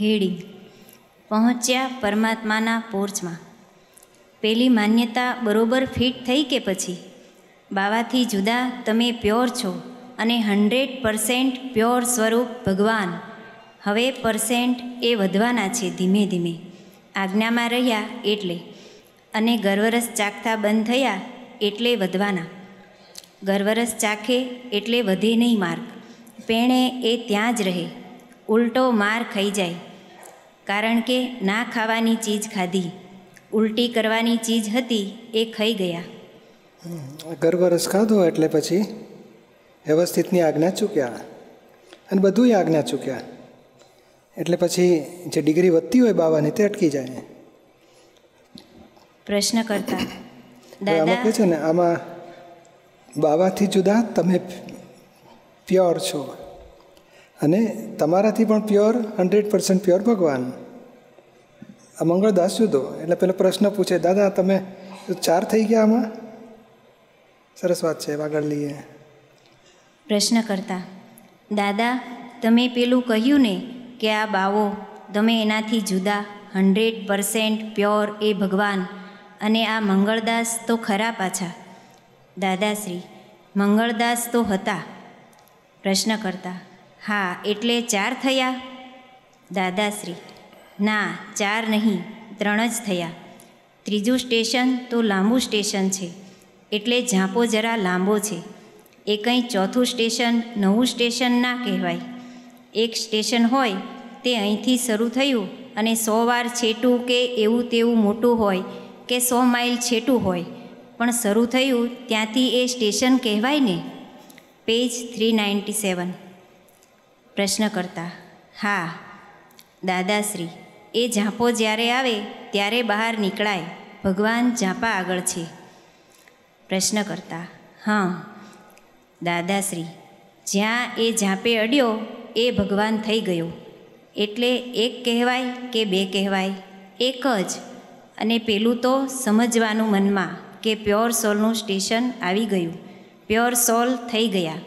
heading પહોંચ્યા પરમાત્માના પોર્ચમાં પેલી માન્યતા બરોબર ફિટ થઈ કે પછી બાવાથી જુદા તમે પ્યોર છો અને હંડ્રેડ પરસેન્ટ પ્યોર સ્વરૂપ ભગવાન હવે પરસેન્ટ એ વધવાના છે ધીમે ધીમે આજ્ઞામાં રહ્યા એટલે અને ગર્વરસ ચાખતા બંધ થયા એટલે વધવાના ગર્વરસ ચાખે એટલે વધે નહીં માર્ગ પેણે એ ત્યાં જ રહે ઉલટો માર ખાઈ જાય કારણ કે ના ખાવાની ચીજ ખાધી ઉલટી કરવાની ચીજ હતી એ ખાઈ ગયા ગર્ભરસ ખાધો એટલે પછી વ્યવસ્થિતની આજ્ઞા ચૂક્યા અને બધું આજ્ઞા ચૂક્યા એટલે પછી જે ડિગ્રી વધતી હોય બાવાની તે અટકી જાય પ્રશ્ન કરતા આમાં છે ને આમાં બાવાથી જુદા તમે પ્યોર છો અને તમારાથી પણ પ્યોર હંડ્રેડ પર્સન્ટ પ્યોર ભગવાન આ મંગળ દાસ્યુદો એટલે પેલો પ્રશ્ન પૂછે દાદા તમે ચાર થઈ ગયા આમાં સરસ વાત છે આગળ લઈએ પ્રશ્ન કરતા દાદા તમે પેલું કહ્યું ને કે આ બાવો તમે એનાથી જુદા હંડ્રેડ પરસેન્ટ પ્યોર એ ભગવાન અને આ મંગળદાસ તો ખરા પાછા દાદાશ્રી મંગળદાસ તો હતા પ્રશ્ન કરતા હા એટલે ચાર થયા દાદાશ્રી ના ચાર નહીં ત્રણ જ થયા ત્રીજું સ્ટેશન તો લાંબુ સ્ટેશન છે એટલે ઝાંપો જરા લાંબો છે એ કંઈ ચોથું સ્ટેશન નવું સ્ટેશન ના કહેવાય એક સ્ટેશન હોય તે અહીંથી શરૂ થયું અને સો વાર છેટું કે એવું તેવું મોટું હોય કે સો માઇલ છેટું હોય પણ શરૂ થયું ત્યાંથી એ સ્ટેશન કહેવાય ને પેજ થ્રી નાઇન્ટી સેવન પ્રશ્ન કરતા હા દાદાશ્રી એ ઝાંપો જ્યારે આવે ત્યારે બહાર નીકળાય ભગવાન ઝાંપા આગળ છે પ્રશ્ન કરતા હા દાદાશ્રી જ્યાં એ ઝાંપે અડ્યો એ ભગવાન થઈ ગયો એટલે એક કહેવાય કે બે કહેવાય એક જ અને પેલું તો સમજવાનું મનમાં કે પ્યોર સોલનું સ્ટેશન આવી ગયું પ્યોર સોલ થઈ ગયા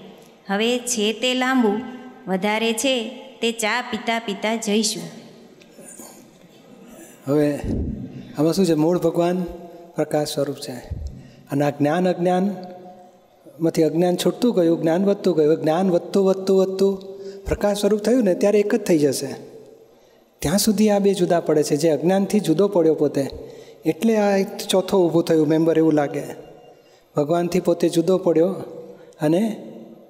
હવે છે તે લાંબુ વધારે છે તે ચા પીતા પીતા જઈશું હવે આમાં શું છે મૂળ ભગવાન પ્રકાશ સ્વરૂપ છે અને આ જ્ઞાન અજ્ઞાનમાંથી અજ્ઞાન છૂટતું ગયું જ્ઞાન વધતું ગયું જ્ઞાન વધતું વધતું વધતું પ્રકાશ સ્વરૂપ થયું ને ત્યારે એક જ થઈ જશે ત્યાં સુધી આ બે જુદા પડે છે જે અજ્ઞાનથી જુદો પડ્યો પોતે એટલે આ એક ચોથો ઊભું થયું મેમ્બર એવું લાગે ભગવાનથી પોતે જુદો પડ્યો અને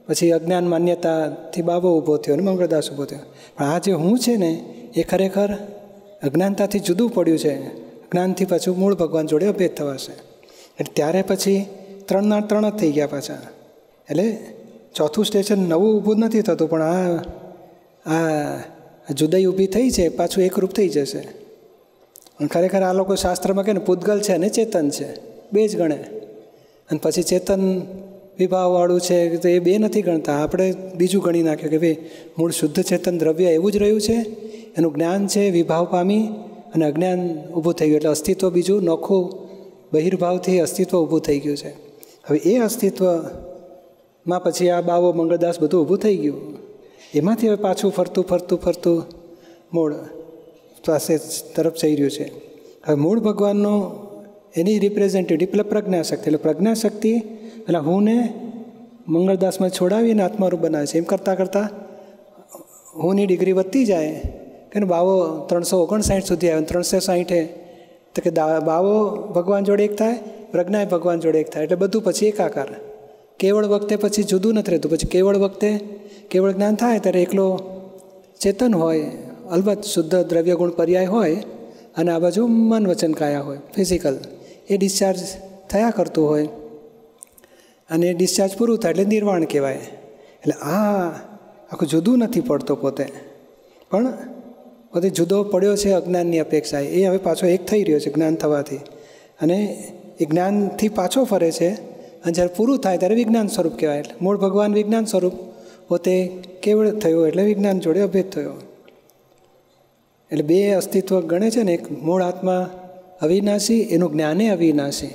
પછી અજ્ઞાન માન્યતાથી બાબો ઊભો થયો અને મંગળદાસ ઊભો થયો પણ આ જે હું છે ને એ ખરેખર અજ્ઞાનતાથી જુદું પડ્યું છે જ્ઞાનથી પાછું મૂળ ભગવાન જોડે અભેદ થવાશે એટલે ત્યારે પછી ત્રણના ત્રણ જ થઈ ગયા પાછા એટલે ચોથું સ્ટેશન નવું ઊભું નથી થતું પણ આ આ જુદાઈ ઊભી થઈ છે પાછું એકરૂપ થઈ જશે અને ખરેખર આ લોકો શાસ્ત્રમાં કહે ને પૂતગલ છે અને ચેતન છે બે જ ગણે અને પછી ચેતન વિભાવવાળું છે તો એ બે નથી ગણતા આપણે બીજું ગણી નાખ્યું કે ભાઈ મૂળ શુદ્ધ ચેતન દ્રવ્ય એવું જ રહ્યું છે એનું જ્ઞાન છે વિભાવ પામી અને અજ્ઞાન ઊભું થઈ ગયું એટલે અસ્તિત્વ બીજું નોખું બહિર્ભાવથી અસ્તિત્વ ઊભું થઈ ગયું છે હવે એ અસ્તિત્વમાં પછી આ બાવો મંગળદાસ બધું ઊભું થઈ ગયું એમાંથી હવે પાછું ફરતું ફરતું ફરતું મૂળ પાસે તરફ જઈ રહ્યું છે હવે મૂળ ભગવાનનો એની રિપ્રેઝેન્ટેટિવ એટલે પ્રજ્ઞાશક્તિ એટલે પ્રજ્ઞાશક્તિ એટલે હુંને મંગળદાસમાં છોડાવીને આત્મારૂપ બનાવે છે એમ કરતાં કરતાં હુંની ડિગ્રી વધતી જાય કે બાવો ત્રણસો ઓગણસાઠ સુધી આવે ત્રણસો સાહીઠે તો કે બાવો ભગવાન જોડે એક થાય પ્રજ્ઞાએ ભગવાન જોડે એક થાય એટલે બધું પછી એકાકાર કેવળ વખતે પછી જુદું નથી રહેતું પછી કેવળ વખતે કેવળ જ્ઞાન થાય ત્યારે એકલો ચેતન હોય અલબત્ત શુદ્ધ દ્રવ્ય ગુણ પર્યાય હોય અને આ બાજુ મન વચન કાયા હોય ફિઝિકલ એ ડિસ્ચાર્જ થયા કરતું હોય અને ડિસ્ચાર્જ પૂરું થાય એટલે નિર્વાણ કહેવાય એટલે આ આખું જુદું નથી પડતો પોતે પણ પોતે જુદો પડ્યો છે અજ્ઞાનની અપેક્ષાએ એ હવે પાછો એક થઈ રહ્યો છે જ્ઞાન થવાથી અને એ જ્ઞાનથી પાછો ફરે છે અને જ્યારે પૂરું થાય ત્યારે વિજ્ઞાન સ્વરૂપ કહેવાય એટલે મૂળ ભગવાન વિજ્ઞાન સ્વરૂપ પોતે કેવળ થયો એટલે વિજ્ઞાન જોડે અભેદ થયો એટલે બે અસ્તિત્વ ગણે છે ને એક મૂળ આત્મા અવિનાશી એનું જ્ઞાને અવિનાશી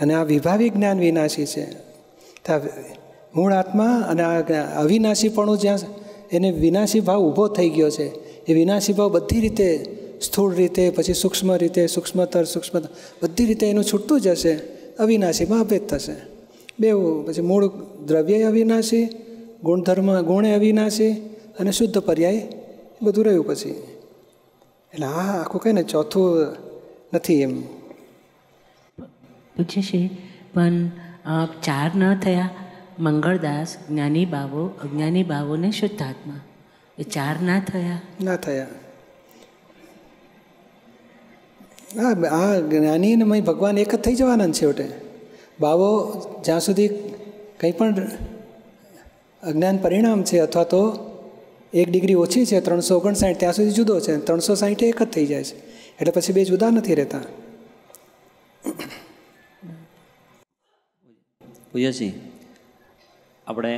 અને આ વિભાવી જ્ઞાન વિનાશી છે મૂળ આત્મા અને આ અવિનાશીપણું જ્યાં એને વિનાશી ભાવ ઊભો થઈ ગયો છે એ વિનાશી ભાવ બધી રીતે સ્થૂળ રીતે પછી સૂક્ષ્મ રીતે સૂક્ષ્મતર સૂક્ષ્મતર બધી રીતે એનું છૂટતું જશે અવિનાશીમાં અભેદ થશે બેવું પછી મૂળ દ્રવ્ય અવિનાશી ગુણધર્મ ગુણે અવિનાશી અને શુદ્ધ પર્યાય બધું રહ્યું પછી એટલે આ આખું કહે ને ચોથું નથી એમ છે પણ ચાર ન થયા મંગળદાસ જ્ઞાની બાવો અજ્ઞાની બાવોને શુદ્ધાત્મા એ ચાર ના થયા ના થયા હા આ જ્ઞાની અને મય ભગવાન એક જ થઈ જવાના છે છેવટે બાવો જ્યાં સુધી કંઈ પણ અજ્ઞાન પરિણામ છે અથવા તો એક ડિગ્રી ઓછી છે ત્રણસો ઓગણસાઠ ત્યાં સુધી જુદો છે ત્રણસો સાઠ એક જ થઈ જાય છે એટલે પછી બે જુદા નથી રહેતા પૂજ્યસિંહ આપણે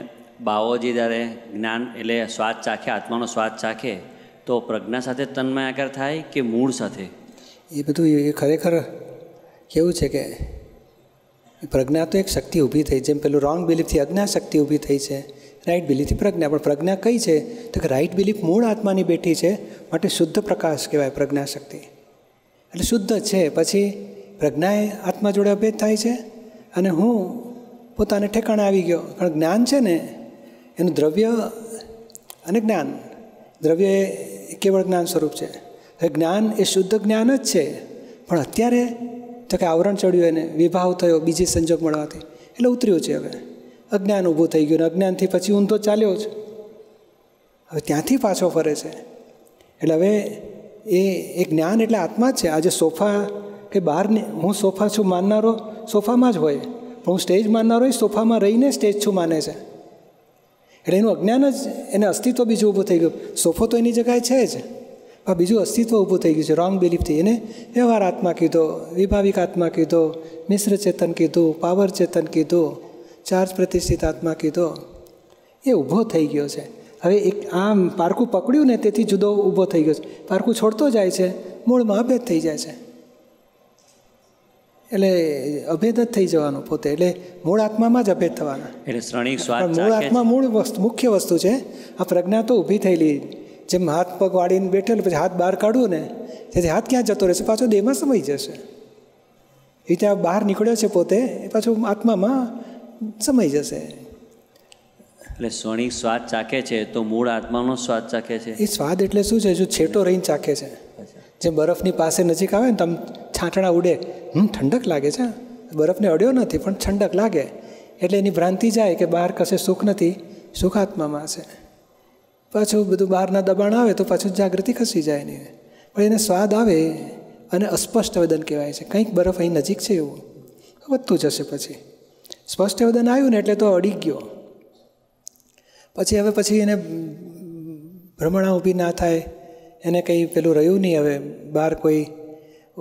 બાઓજી જ્યારે જ્ઞાન એટલે સ્વાદ ચાખે આત્માનો સ્વાદ ચાખે તો પ્રજ્ઞા સાથે તન્મય આકાર થાય કે મૂળ સાથે એ બધું એ ખરેખર કેવું છે કે પ્રજ્ઞા તો એક શક્તિ ઊભી થઈ જેમ પેલું રોંગ બિલીફથી અજ્ઞા શક્તિ ઊભી થઈ છે રાઈટ બિલીફથી પ્રજ્ઞા પણ પ્રજ્ઞા કઈ છે તો કે રાઈટ બિલીફ મૂળ આત્માની બેઠી છે માટે શુદ્ધ પ્રકાશ કહેવાય પ્રજ્ઞા શક્તિ એટલે શુદ્ધ છે પછી પ્રજ્ઞાએ આત્મા જોડે અભેદ થાય છે અને હું પોતાને ઠેકાણે આવી ગયો પણ જ્ઞાન છે ને એનું દ્રવ્ય અને જ્ઞાન દ્રવ્ય એ કેવળ જ્ઞાન સ્વરૂપ છે હવે જ્ઞાન એ શુદ્ધ જ્ઞાન જ છે પણ અત્યારે તો કે આવરણ ચડ્યું એને વિભાવ થયો બીજી સંજોગ મળવાથી એટલે ઉતર્યું છે હવે અજ્ઞાન ઊભું થઈ ગયું અજ્ઞાનથી પછી ઊંધો ચાલ્યો જ હવે ત્યાંથી પાછો ફરે છે એટલે હવે એ એ જ્ઞાન એટલે આત્મા જ છે આજે સોફા કે બહારની હું સોફા છું માનનારો સોફામાં જ હોય હું સ્ટેજ માનનારો સોફામાં રહીને સ્ટેજ છું માને છે એટલે એનું અજ્ઞાન જ એને અસ્તિત્વ બીજું ઊભું થઈ ગયું સોફો તો એની જગ્યાએ છે જ પણ બીજું અસ્તિત્વ ઊભું થઈ ગયું છે રોંગ બિલીફથી એને વ્યવહાર આત્મા કીધો વિભાવિક આત્મા કીધો મિશ્ર ચેતન કીધું પાવર ચેતન કીધું ચાર્જ પ્રતિષ્ઠિત આત્મા કીધો એ ઊભો થઈ ગયો છે હવે એક આમ પારકું પકડ્યું ને તેથી જુદો ઊભો થઈ ગયો છે પારકું છોડતો જાય છે મૂળમાં ભેદ થઈ જાય છે એટલે અભેદ જ થઈ જવાનું પોતે એટલે મૂળ આત્મામાં જ અભેદ થવાના એટલે શ્રણિક સ્વાદ મૂળ આત્મા મૂળ વસ્તુ મુખ્ય વસ્તુ છે આ પ્રજ્ઞા તો ઊભી થયેલી જેમ હાથ પગ વાળીને બેઠેલું પછી હાથ બહાર કાઢવું ને તેથી હાથ ક્યાં જતો રહેશે પાછો દેહમાં સમય જશે એ ત્યાં બહાર નીકળ્યો છે પોતે એ પાછું આત્મામાં સમય જશે એટલે શ્રણિક સ્વાદ ચાખે છે તો મૂળ આત્માનો સ્વાદ ચાખે છે એ સ્વાદ એટલે શું છે જો છેટો રહીને ચાખે છે જે બરફની પાસે નજીક આવે ને તમે છાંટણા ઉડે હમ ઠંડક લાગે છે બરફને અડ્યો નથી પણ ઠંડક લાગે એટલે એની ભ્રાંતિ જાય કે બહાર કશે સુખ નથી સુખાત્મામાં છે પાછું બધું બહારના દબાણ આવે તો પાછું જાગૃતિ ખસી જાય એની પણ એને સ્વાદ આવે અને અસ્પષ્ટ વેદન કહેવાય છે કંઈક બરફ અહીં નજીક છે એવું વધતું જશે પછી સ્પષ્ટ વેદન આવ્યું ને એટલે તો અડી ગયો પછી હવે પછી એને ભ્રમણા ઊભી ના થાય એને કંઈ પેલું રહ્યું નહીં હવે બહાર કોઈ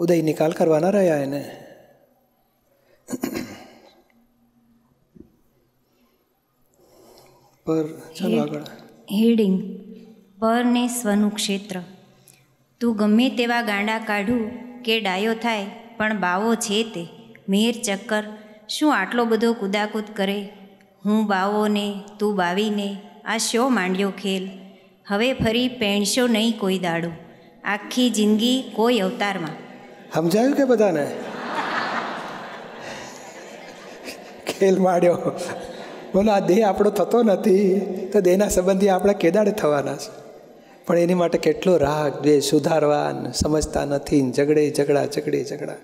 ઉદય નિકાલ કરવાના રહ્યા એને પર ચાલો આગળ હેડિંગ પર ને સ્વનું ક્ષેત્ર તું ગમે તેવા ગાંડા કાઢું કે ડાયો થાય પણ બાવો છે તે મેર ચક્કર શું આટલો બધો કુદાકૂદ કરે હું બાવોને તું બાવીને આ શો માંડ્યો ખેલ હવે ફરી પહેણશો નહીં કોઈ દાડો આખી જિંદગી કોઈ અવતારમાં સમજાયું કે બધાને ખેલ માંડ્યો બોલો આ દેહ આપણો થતો નથી તો દેહના સંબંધી આપણે કેદાડે થવાના છે પણ એની માટે કેટલો રાગ દ્વેષ સુધારવા સમજતા નથી ઝઘડે ઝઘડા ઝઘડે ઝઘડા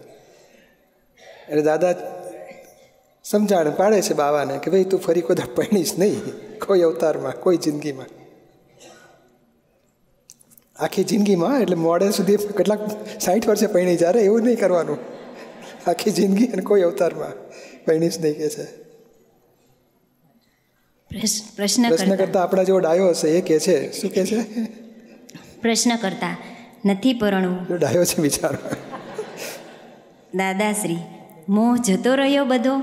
એટલે દાદા સમજાણ પાડે છે બાવાને કે ભાઈ તું ફરી કોઈ પૈણીશ નહીં કોઈ અવતારમાં કોઈ જિંદગીમાં આખી જિંદગીમાં એટલે મોડે સુધી કેટલાક સાઠ વર્ષે પૈણી જ્યારે એવું નહીં કરવાનું આખી જિંદગી અને કોઈ અવતારમાં પૈણી જ નહીં કે છે પ્રશ્ન કરતા આપણા જેવો ડાયો હશે એ કે છે શું કે છે પ્રશ્ન કરતા નથી પરણવું ડાયો છે વિચાર દાદાશ્રી મોહ જતો રહ્યો બધો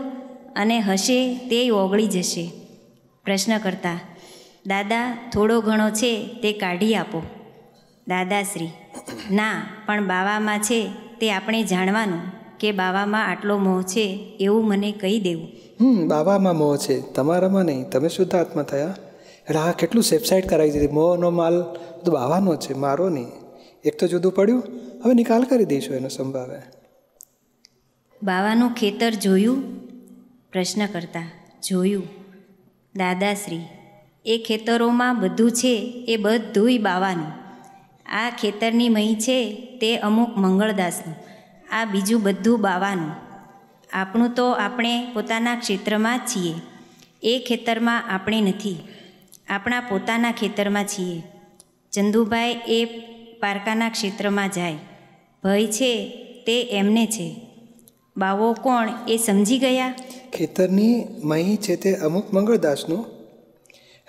અને હશે તે ઓગળી જશે પ્રશ્ન કરતા દાદા થોડો ઘણો છે તે કાઢી આપો દાદાશ્રી ના પણ બાવામાં છે તે આપણે જાણવાનું કે બાવામાં આટલો મોહ છે એવું મને કહી દેવું હમ બાવામાં મોહ છે તમારામાં નહીં તમે શુદ્ધ આત્મા થયા રાહ કેટલું સેફસાઇડ કરાવી દીધી મોહનો માલ તો બાવાનો છે મારો નહીં એક તો જુદું પડ્યું હવે નિકાલ કરી દઈશું એનો સંભાવે બાવાનું ખેતર જોયું પ્રશ્ન કરતા જોયું દાદાશ્રી એ ખેતરોમાં બધું છે એ બધુંય બાવાનું આ ખેતરની મહી છે તે અમુક મંગળદાસનું આ બીજું બધું બાવાનું આપણું તો આપણે પોતાના ક્ષેત્રમાં જ છીએ એ ખેતરમાં આપણે નથી આપણા પોતાના ખેતરમાં છીએ ચંદુભાઈ એ પારકાના ક્ષેત્રમાં જાય ભય છે તે એમને છે બાવો કોણ એ સમજી ગયા ખેતરની મહી છે તે અમુક મંગળદાસનું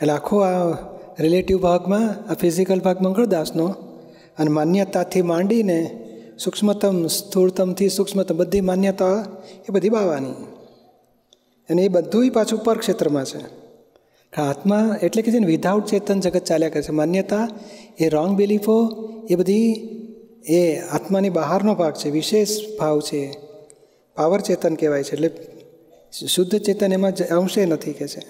એટલે આખો આ રિલેટિવ ભાગમાં આ ફિઝિકલ ભાગ મંગળદાસનો અને માન્યતાથી માંડીને સૂક્ષ્મતમ સ્થૂળતમથી સૂક્ષ્મતમ બધી માન્યતા એ બધી બાવાની અને એ બધુંય પાછું પરક્ષેત્રમાં છે આત્મા એટલે કે છે ને વિધાઉટ ચેતન જગત ચાલ્યા કરે છે માન્યતા એ રોંગ બિલીફો એ બધી એ આત્માની બહારનો ભાગ છે વિશેષ ભાવ છે પાવર ચેતન કહેવાય છે એટલે શુદ્ધ ચેતન એમાં અંશે નથી કે છે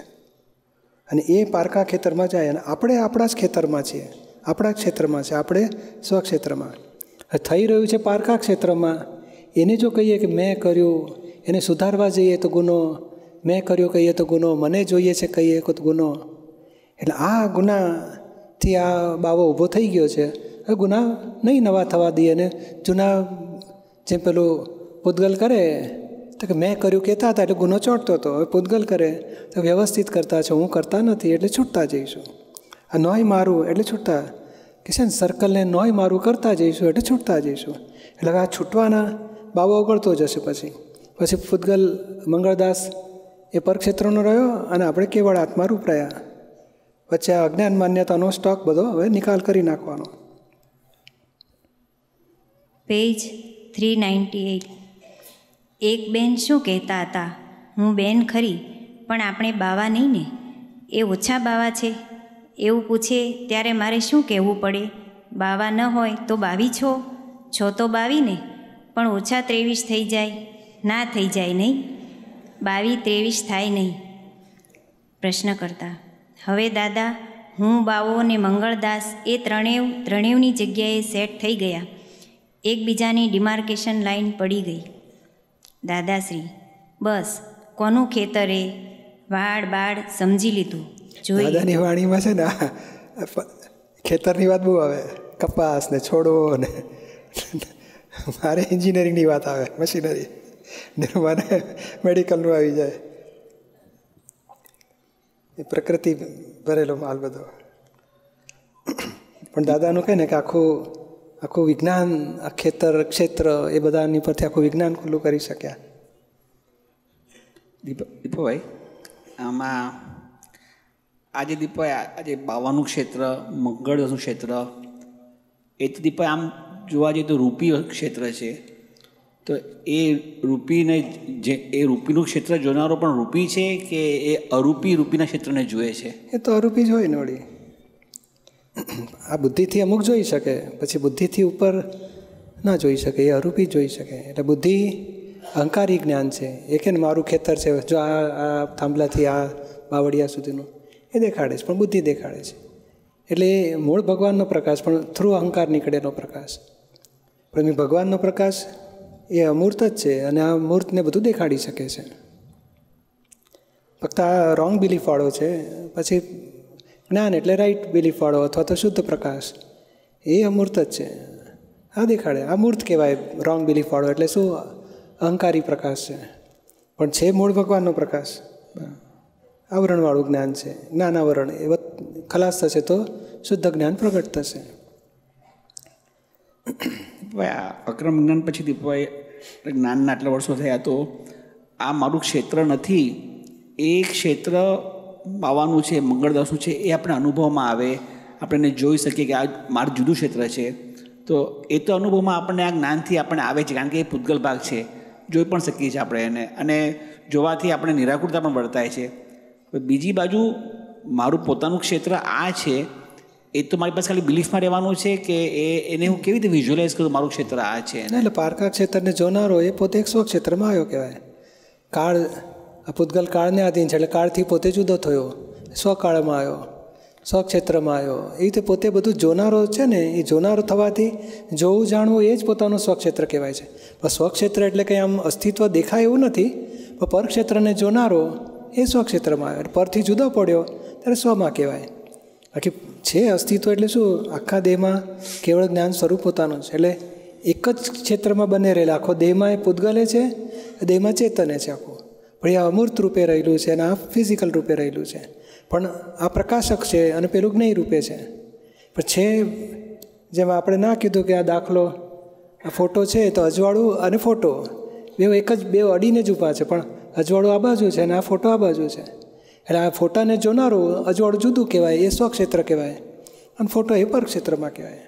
અને એ પારકા ખેતરમાં જાય અને આપણે આપણા જ ખેતરમાં છીએ આપણા ક્ષેત્રમાં છે આપણે સ્વક્ષેત્રમાં થઈ રહ્યું છે પારકા ક્ષેત્રમાં એને જો કહીએ કે મેં કર્યું એને સુધારવા જઈએ તો ગુનો મેં કર્યો કહીએ તો ગુનો મને જોઈએ છે કહીએ તો ગુનો એટલે આ ગુનાથી આ બાવો ઊભો થઈ ગયો છે હવે ગુના નહીં નવા થવા દઈએ અને જૂના જેમ પેલું પૂતગલ કરે તો કે મેં કર્યું કહેતા હતા એટલે ગુનો ચોંટતો હતો હવે પૂતગલ કરે તો વ્યવસ્થિત કરતા છે હું કરતા નથી એટલે છૂટતા જઈશું આ નોય મારું એટલે છૂટતા કિશન સર્કલને નોય મારું કરતા જઈશું એટલે છૂટતા જઈશું એટલે આ છૂટવાના બાબો ઓગળતો જશે પછી પછી પૂતગલ મંગળદાસ એ પરક્ષેત્રનો રહ્યો અને આપણે કેવળ આત્મા રૂપરાયા વચ્ચે આ અજ્ઞાન માન્યતાનો સ્ટોક બધો હવે નિકાલ કરી નાખવાનો પેજ થ્રી નાઇન્ટી એટ એક બેન શું કહેતા હતા હું બેન ખરી પણ આપણે બાવા નહીં ને એ ઓછા બાવા છે એવું પૂછે ત્યારે મારે શું કહેવું પડે બાવા ન હોય તો બાવી છો છો તો બાવી ને પણ ઓછા ત્રેવીસ થઈ જાય ના થઈ જાય નહીં બાવી ત્રેવીસ થાય નહીં પ્રશ્ન કરતા હવે દાદા હું બાવો અને મંગળદાસ એ ત્રણેવ ત્રણેવની જગ્યાએ સેટ થઈ ગયા એકબીજાની ડિમાર્કેશન લાઈન પડી ગઈ દાદાશ્રી બસ કોનું ખેતરે વાડ બાળ સમજી લીધું જોઈએ દાદાની વાણીમાં છે ને ખેતરની વાત બહુ આવે કપાસ ને છોડો ને મારે એન્જિનિયરિંગની વાત આવે મશીનરી ને મારે મેડિકલનું આવી જાય એ પ્રકૃતિ ભરેલો માલ બધો પણ દાદાનું કહે ને કે આખું આખું વિજ્ઞાન આ ખેતર ક્ષેત્ર એ બધાની પરથી આખું વિજ્ઞાન ખુલ્લું કરી શક્યા દીપ દીપુભાઈ આમાં આજે દીપાઈ આજે બાવાનું ક્ષેત્ર મંગળનું ક્ષેત્ર એ તો દીપાઈ આમ જોવા જઈએ તો રૂપી ક્ષેત્ર છે તો એ રૂપીને જે એ રૂપીનું ક્ષેત્ર જોનારો પણ રૂપી છે કે એ અરૂપી રૂપીના ક્ષેત્રને જુએ છે એ તો અરૂપી જ હોય ને વળી આ બુદ્ધિથી અમુક જોઈ શકે પછી બુદ્ધિથી ઉપર ના જોઈ શકે એ અરૂપી જોઈ શકે એટલે બુદ્ધિ અહંકારી જ્ઞાન છે એ કે મારું ખેતર છે જો આ આ થાંભલાથી આ બાવળિયા સુધીનું એ દેખાડે છે પણ બુદ્ધિ દેખાડે છે એટલે એ મૂળ ભગવાનનો પ્રકાશ પણ થ્રુ અહંકાર નીકળેલો પ્રકાશ પણ એ ભગવાનનો પ્રકાશ એ અમૂર્ત જ છે અને આ મૂર્તને બધું દેખાડી શકે છે ફક્ત આ રોંગ બિલીફવાળો છે પછી જ્ઞાન એટલે રાઈટ બિલીફવાળો અથવા તો શુદ્ધ પ્રકાશ એ અમૂર્ત જ છે આ દેખાડે આ મૂર્ત કહેવાય રોંગ બિલીફવાળો એટલે શું અહંકારી પ્રકાશ છે પણ છે મૂળ ભગવાનનો પ્રકાશ આવરણવાળું જ્ઞાન છે જ્ઞાનાવરણ એ ખલાસ થશે તો શુદ્ધ જ્ઞાન પ્રગટ થશે અક્રમ જ્ઞાન પછી દીપભાઈ જ્ઞાનના આટલા વર્ષો થયા તો આ મારું ક્ષેત્ર નથી એ ક્ષેત્ર પાવાનું છે મંગળદાસનું છે એ આપણા અનુભવમાં આવે આપણે જોઈ શકીએ કે આ મારું જુદું ક્ષેત્ર છે તો એ તો અનુભવમાં આપણને આ જ્ઞાનથી આપણને આવે છે કારણ કે એ પૂતગલ ભાગ છે જોઈ પણ શકીએ છીએ આપણે એને અને જોવાથી આપણે નિરાકુરતા પણ વર્તાય છે બીજી બાજુ મારું પોતાનું ક્ષેત્ર આ છે એ તો મારી પાસે ખાલી બિલીફમાં રહેવાનું છે કે એ એને હું કેવી રીતે વિઝ્યુઅલાઇઝ કરું મારું ક્ષેત્ર આ છે એટલે પારકા ક્ષેત્રને જોનારો એ પોતે એક ક્ષેત્રમાં આવ્યો કહેવાય કાળ આ પૂતગલ કાળને આધીન છે એટલે કાળથી પોતે જુદો થયો સ્વકાળમાં આવ્યો સ્વક્ષેત્રમાં આવ્યો એ રીતે પોતે બધું જોનારો છે ને એ જોનારો થવાથી જોવું જાણવું એ જ પોતાનું સ્વક્ષેત્ર કહેવાય છે પણ સ્વક્ષેત્ર એટલે કંઈ આમ અસ્તિત્વ દેખાય એવું નથી પણ પરક્ષેત્રને જોનારો એ સ્વક્ષેત્રમાં આવે પરથી જુદો પડ્યો ત્યારે સ્વમાં કહેવાય બાકી છે અસ્તિત્વ એટલે શું આખા દેહમાં કેવળ જ્ઞાન સ્વરૂપ પોતાનું છે એટલે એક જ ક્ષેત્રમાં બને રહેલા આખો દેહમાં એ પૂતગલે છે દેહમાં ચેતને છે આખું પણ એ અમૂર્ત રૂપે રહેલું છે અને આ ફિઝિકલ રૂપે રહેલું છે પણ આ પ્રકાશક છે અને પેલું જ્ઞેય રૂપે છે પણ છે જેમ આપણે ના કીધું કે આ દાખલો આ ફોટો છે તો અજવાળું અને ફોટો બે એક જ બે અડીને જ ઊભા છે પણ અજવાળું આ બાજુ છે અને આ ફોટો આ બાજુ છે એટલે આ ફોટાને જોનારું અજવાળું જુદું કહેવાય એ સ્વક્ષેત્ર કહેવાય અને ફોટો એ પરક્ષેત્રમાં કહેવાય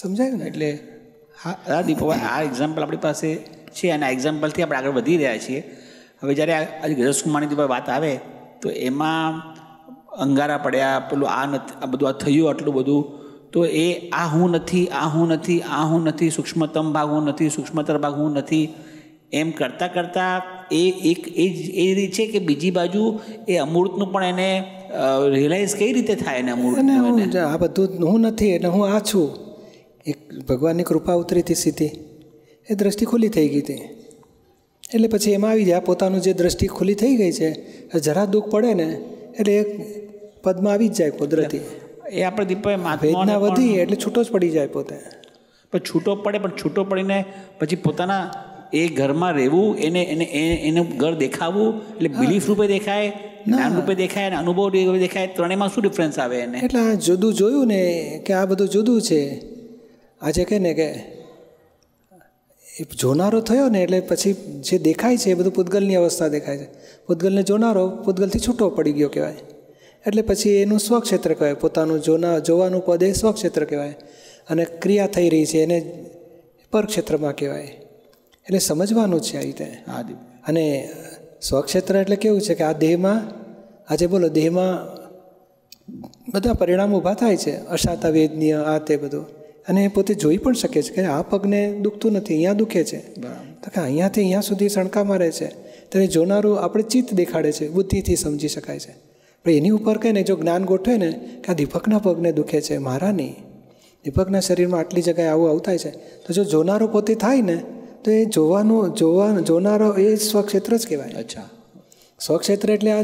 સમજાયું ને એટલે હા હા દીપભાઈ આ એક્ઝામ્પલ આપણી પાસે છે અને આ એક્ઝામ્પલથી આપણે આગળ વધી રહ્યા છીએ હવે જ્યારે આજે રસકુમારની દીપભાઈ વાત આવે તો એમાં અંગારા પડ્યા પેલું આ નથી આ બધું આ થયું આટલું બધું તો એ આ હું નથી આ હું નથી આ હું નથી સૂક્ષ્મતમ ભાગ હું નથી સૂક્ષ્મતર ભાગ હું નથી એમ કરતાં કરતાં એ એક એ જ એ રીત છે કે બીજી બાજુ એ અમૂર્તનું પણ એને રિયલાઇઝ કઈ રીતે થાય એને અમૂર્ત આ બધું હું નથી એટલે હું આ છું એક ભગવાનની કૃપા ઉતરી હતી સીધી એ દ્રષ્ટિ ખુલ્લી થઈ ગઈ હતી એટલે પછી એમાં આવી જાય પોતાનું જે દ્રષ્ટિ ખુલ્લી થઈ ગઈ છે જરા દુઃખ પડે ને એટલે એ પદમાં આવી જ જાય કુદરતી એ આપણે દીપભાઈ વેદના વધી એટલે છૂટો જ પડી જાય પોતે પણ છૂટો પડે પણ છૂટો પડીને પછી પોતાના એ ઘરમાં રહેવું એને એને એનું ઘર દેખાવું એટલે બિલીફ રૂપે દેખાય જ્ઞાન રૂપે દેખાય અને અનુભવ રૂપે દેખાય ત્રણેયમાં શું ડિફરન્સ આવે એને એટલે આ જુદું જોયું ને કે આ બધું જુદું છે આજે કહે ને કે એ જોનારો થયો ને એટલે પછી જે દેખાય છે એ બધું પૂતગલની અવસ્થા દેખાય છે પૂતગલને જોનારો પૂતગલથી છૂટો પડી ગયો કહેવાય એટલે પછી એનું સ્વક્ષેત્ર કહેવાય પોતાનું જોના જોવાનું પદ એ સ્વક્ષેત્ર કહેવાય અને ક્રિયા થઈ રહી છે એને પરક્ષેત્રમાં કહેવાય એટલે સમજવાનું છે આ રીતે આ અને સ્વક્ષેત્ર એટલે કેવું છે કે આ દેહમાં આજે બોલો દેહમાં બધા પરિણામો ઊભા થાય છે અશાતા વેદનીય આ તે બધું અને એ પોતે જોઈ પણ શકે છે કે આ પગને દુખતું નથી અહીંયા દુખે છે તો કે અહીંયાથી અહીંયા સુધી સણકા મારે છે તો એ જોનારું આપણે ચિત્ત દેખાડે છે બુદ્ધિથી સમજી શકાય છે પણ એની ઉપર કહે ને જો જ્ઞાન ગોઠવે ને કે આ દીપકના પગને દુખે છે મારા નહીં દીપકના શરીરમાં આટલી જગ્યાએ આવું આવતા થાય છે તો જો જોનારો પોતે થાય ને તો એ જોવાનું જોવા જોનારો એ સ્વક્ષેત્ર જ કહેવાય અચ્છા સ્વક્ષેત્ર એટલે આ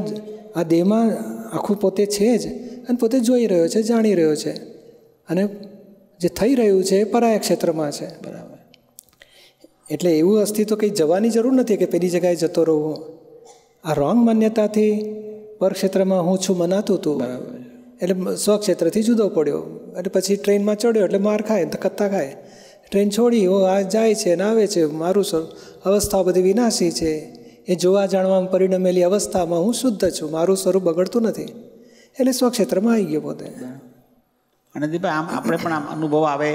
આ દેહમાં આખું પોતે છે જ અને પોતે જોઈ રહ્યો છે જાણી રહ્યો છે અને જે થઈ રહ્યું છે એ પરાય ક્ષેત્રમાં છે બરાબર એટલે એવું અસ્તિત્વ કંઈ જવાની જરૂર નથી કે પેલી જગ્યાએ જતો રહું આ રોંગ માન્યતાથી પરક્ષેત્રમાં હું છું મનાતું હતું બરાબર એટલે સ્વક્ષેત્રથી જુદો પડ્યો એટલે પછી ટ્રેનમાં ચડ્યો એટલે માર ખાય ધક્કતા ખાય ટ્રેન છોડી ઓ આ જાય છે ને આવે છે મારું અવસ્થા બધી વિનાશી છે એ જોવા જાણવામાં પરિણમેલી અવસ્થામાં હું શુદ્ધ છું મારું સ્વરૂપ બગડતું નથી એટલે સ્વક્ષેત્રમાં આવી ગયો પોતે અને દીપા આમ આપણે પણ આમ અનુભવ આવે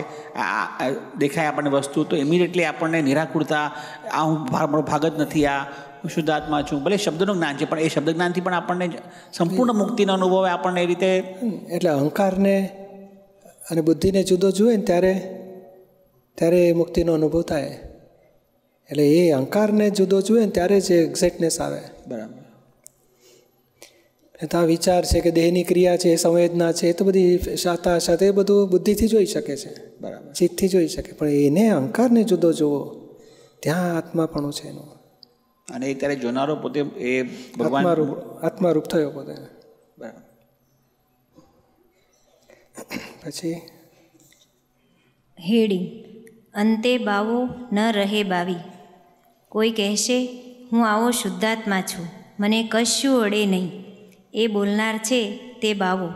દેખાય આપણને વસ્તુ તો ઇમિડિયેટલી આપણને નિરાકુરતા આ હું મારો ભાગ જ નથી આ હું શુદ્ધાત્મા છું ભલે શબ્દનું જ્ઞાન છે પણ એ શબ્દ જ્ઞાનથી પણ આપણને સંપૂર્ણ મુક્તિનો અનુભવ આપણને એ રીતે એટલે અહંકારને અને બુદ્ધિને જુદો જુએ ને ત્યારે ત્યારે એ મુક્તિનો અનુભવ થાય એટલે એ અહંકારને જુદો જુએ ને ત્યારે જ એક્ઝેક્ટનેસ આવે બરાબર ત્યાં વિચાર છે કે દેહની ક્રિયા છે સંવેદના છે એ તો બધી શાતા શાતા એ બધું બુદ્ધિથી જોઈ શકે છે બરાબર ચિત્તથી જોઈ શકે પણ એને અહંકારને જુદો જુઓ ત્યાં આત્માપણું છે એનું અને એ ત્યારે જોનારો પોતે એ ભગવાન આત્મારૂપ થયો પોતે બરાબર પછી હેડિંગ અંતે બાવો ન રહે બાવી કોઈ કહેશે હું આવો શુદ્ધાત્મા છું મને કશું અડે નહીં એ બોલનાર છે તે બાવો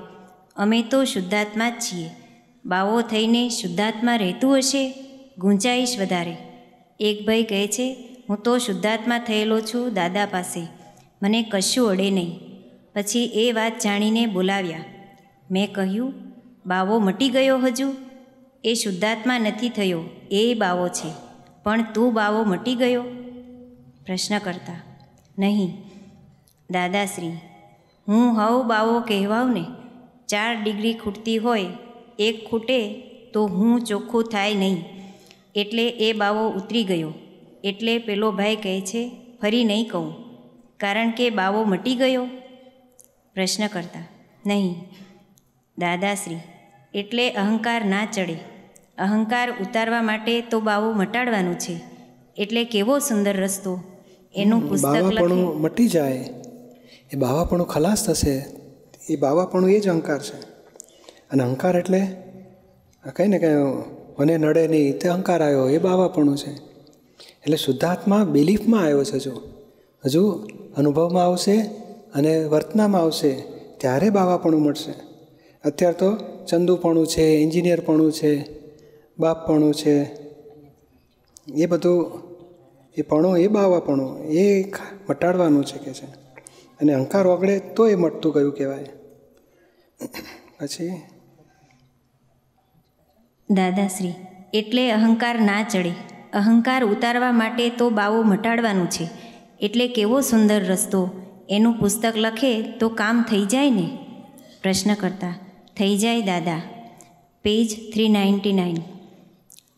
અમે તો શુદ્ધાત્મા જ છીએ બાવો થઈને શુદ્ધાત્મા રહેતું હશે ગુંજાઈશ વધારે એક ભાઈ કહે છે હું તો શુદ્ધાત્મા થયેલો છું દાદા પાસે મને કશું અડે નહીં પછી એ વાત જાણીને બોલાવ્યા મેં કહ્યું બાવો મટી ગયો હજુ એ શુદ્ધાત્મા નથી થયો એ બાવો છે પણ તું બાવો મટી ગયો પ્રશ્ન કરતા નહીં દાદાશ્રી હું હવ બાવો કહેવાઉં ને ચાર ડિગ્રી ખૂટતી હોય એક ખૂટે તો હું ચોખ્ખું થાય નહીં એટલે એ બાવો ઉતરી ગયો એટલે પેલો ભાઈ કહે છે ફરી નહીં કહું કારણ કે બાવો મટી ગયો પ્રશ્ન કરતા નહીં દાદાશ્રી એટલે અહંકાર ના ચડે અહંકાર ઉતારવા માટે તો બાવો મટાડવાનું છે એટલે કેવો સુંદર રસ્તો એનું પુસ્તક મટી જાય એ બાવાપણું ખલાસ થશે એ બાવાપણું એ જ અહંકાર છે અને અહંકાર એટલે કંઈ ને કંઈ મને નડે નહીં તે અહંકાર આવ્યો એ બાવાપણું છે એટલે શુદ્ધાત્મા બિલીફમાં આવ્યો છે જો હજુ અનુભવમાં આવશે અને વર્તનામાં આવશે ત્યારે બાવાપણું મળશે અત્યાર તો ચંદુપણું છે એન્જિનિયરપણું છે બાપણું છે એ બધું એ પણું એ બાવાપણું એ મટાડવાનું છે કે છે અને અહંકાર ઓગળે તો એ મટતું ગયું કહેવાય પછી દાદાશ્રી એટલે અહંકાર ના ચડે અહંકાર ઉતારવા માટે તો બાવો મટાડવાનું છે એટલે કેવો સુંદર રસ્તો એનું પુસ્તક લખે તો કામ થઈ જાય ને પ્રશ્ન કરતા થઈ જાય Dada page three ninety nine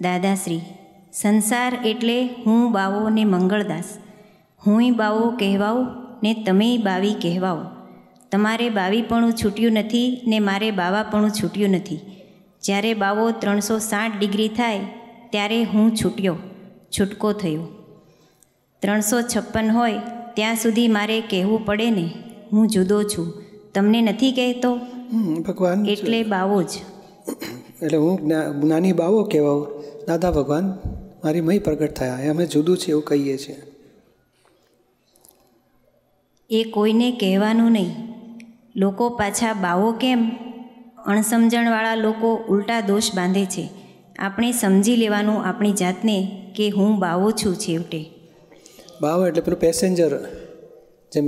Dadashri સંસાર એટલે હું બાવો ને મંગળદાસ હુંય બાવો કહેવાઉ ને તમેય બાવી કહેવાઓ તમારે બાવીપણું છૂટ્યું નથી ને મારે બાવાપણું છૂટ્યું નથી જ્યારે બાવો ત્રણસો સાઠ ડિગ્રી થાય ત્યારે હું છૂટ્યો છૂટકો થયો ત્રણસો છપ્પન હોય ત્યાં સુધી મારે કહેવું પડે ને હું જુદો છું તમને નથી કહેતો ભગવાન એટલે બાવો જ એટલે હું જ્ઞાની બાવો કહેવાઉં દાદા ભગવાન મારી મય પ્રગટ થયા એ અમે જુદું છે એવું કહીએ છીએ એ કોઈને કહેવાનું નહીં લોકો પાછા બાવો કેમ અણસમજણવાળા લોકો ઉલટા દોષ બાંધે છે આપણે સમજી લેવાનું આપણી જાતને કે હું બાવો છું છેવટે બાવો એટલે પેલું પેસેન્જર જેમ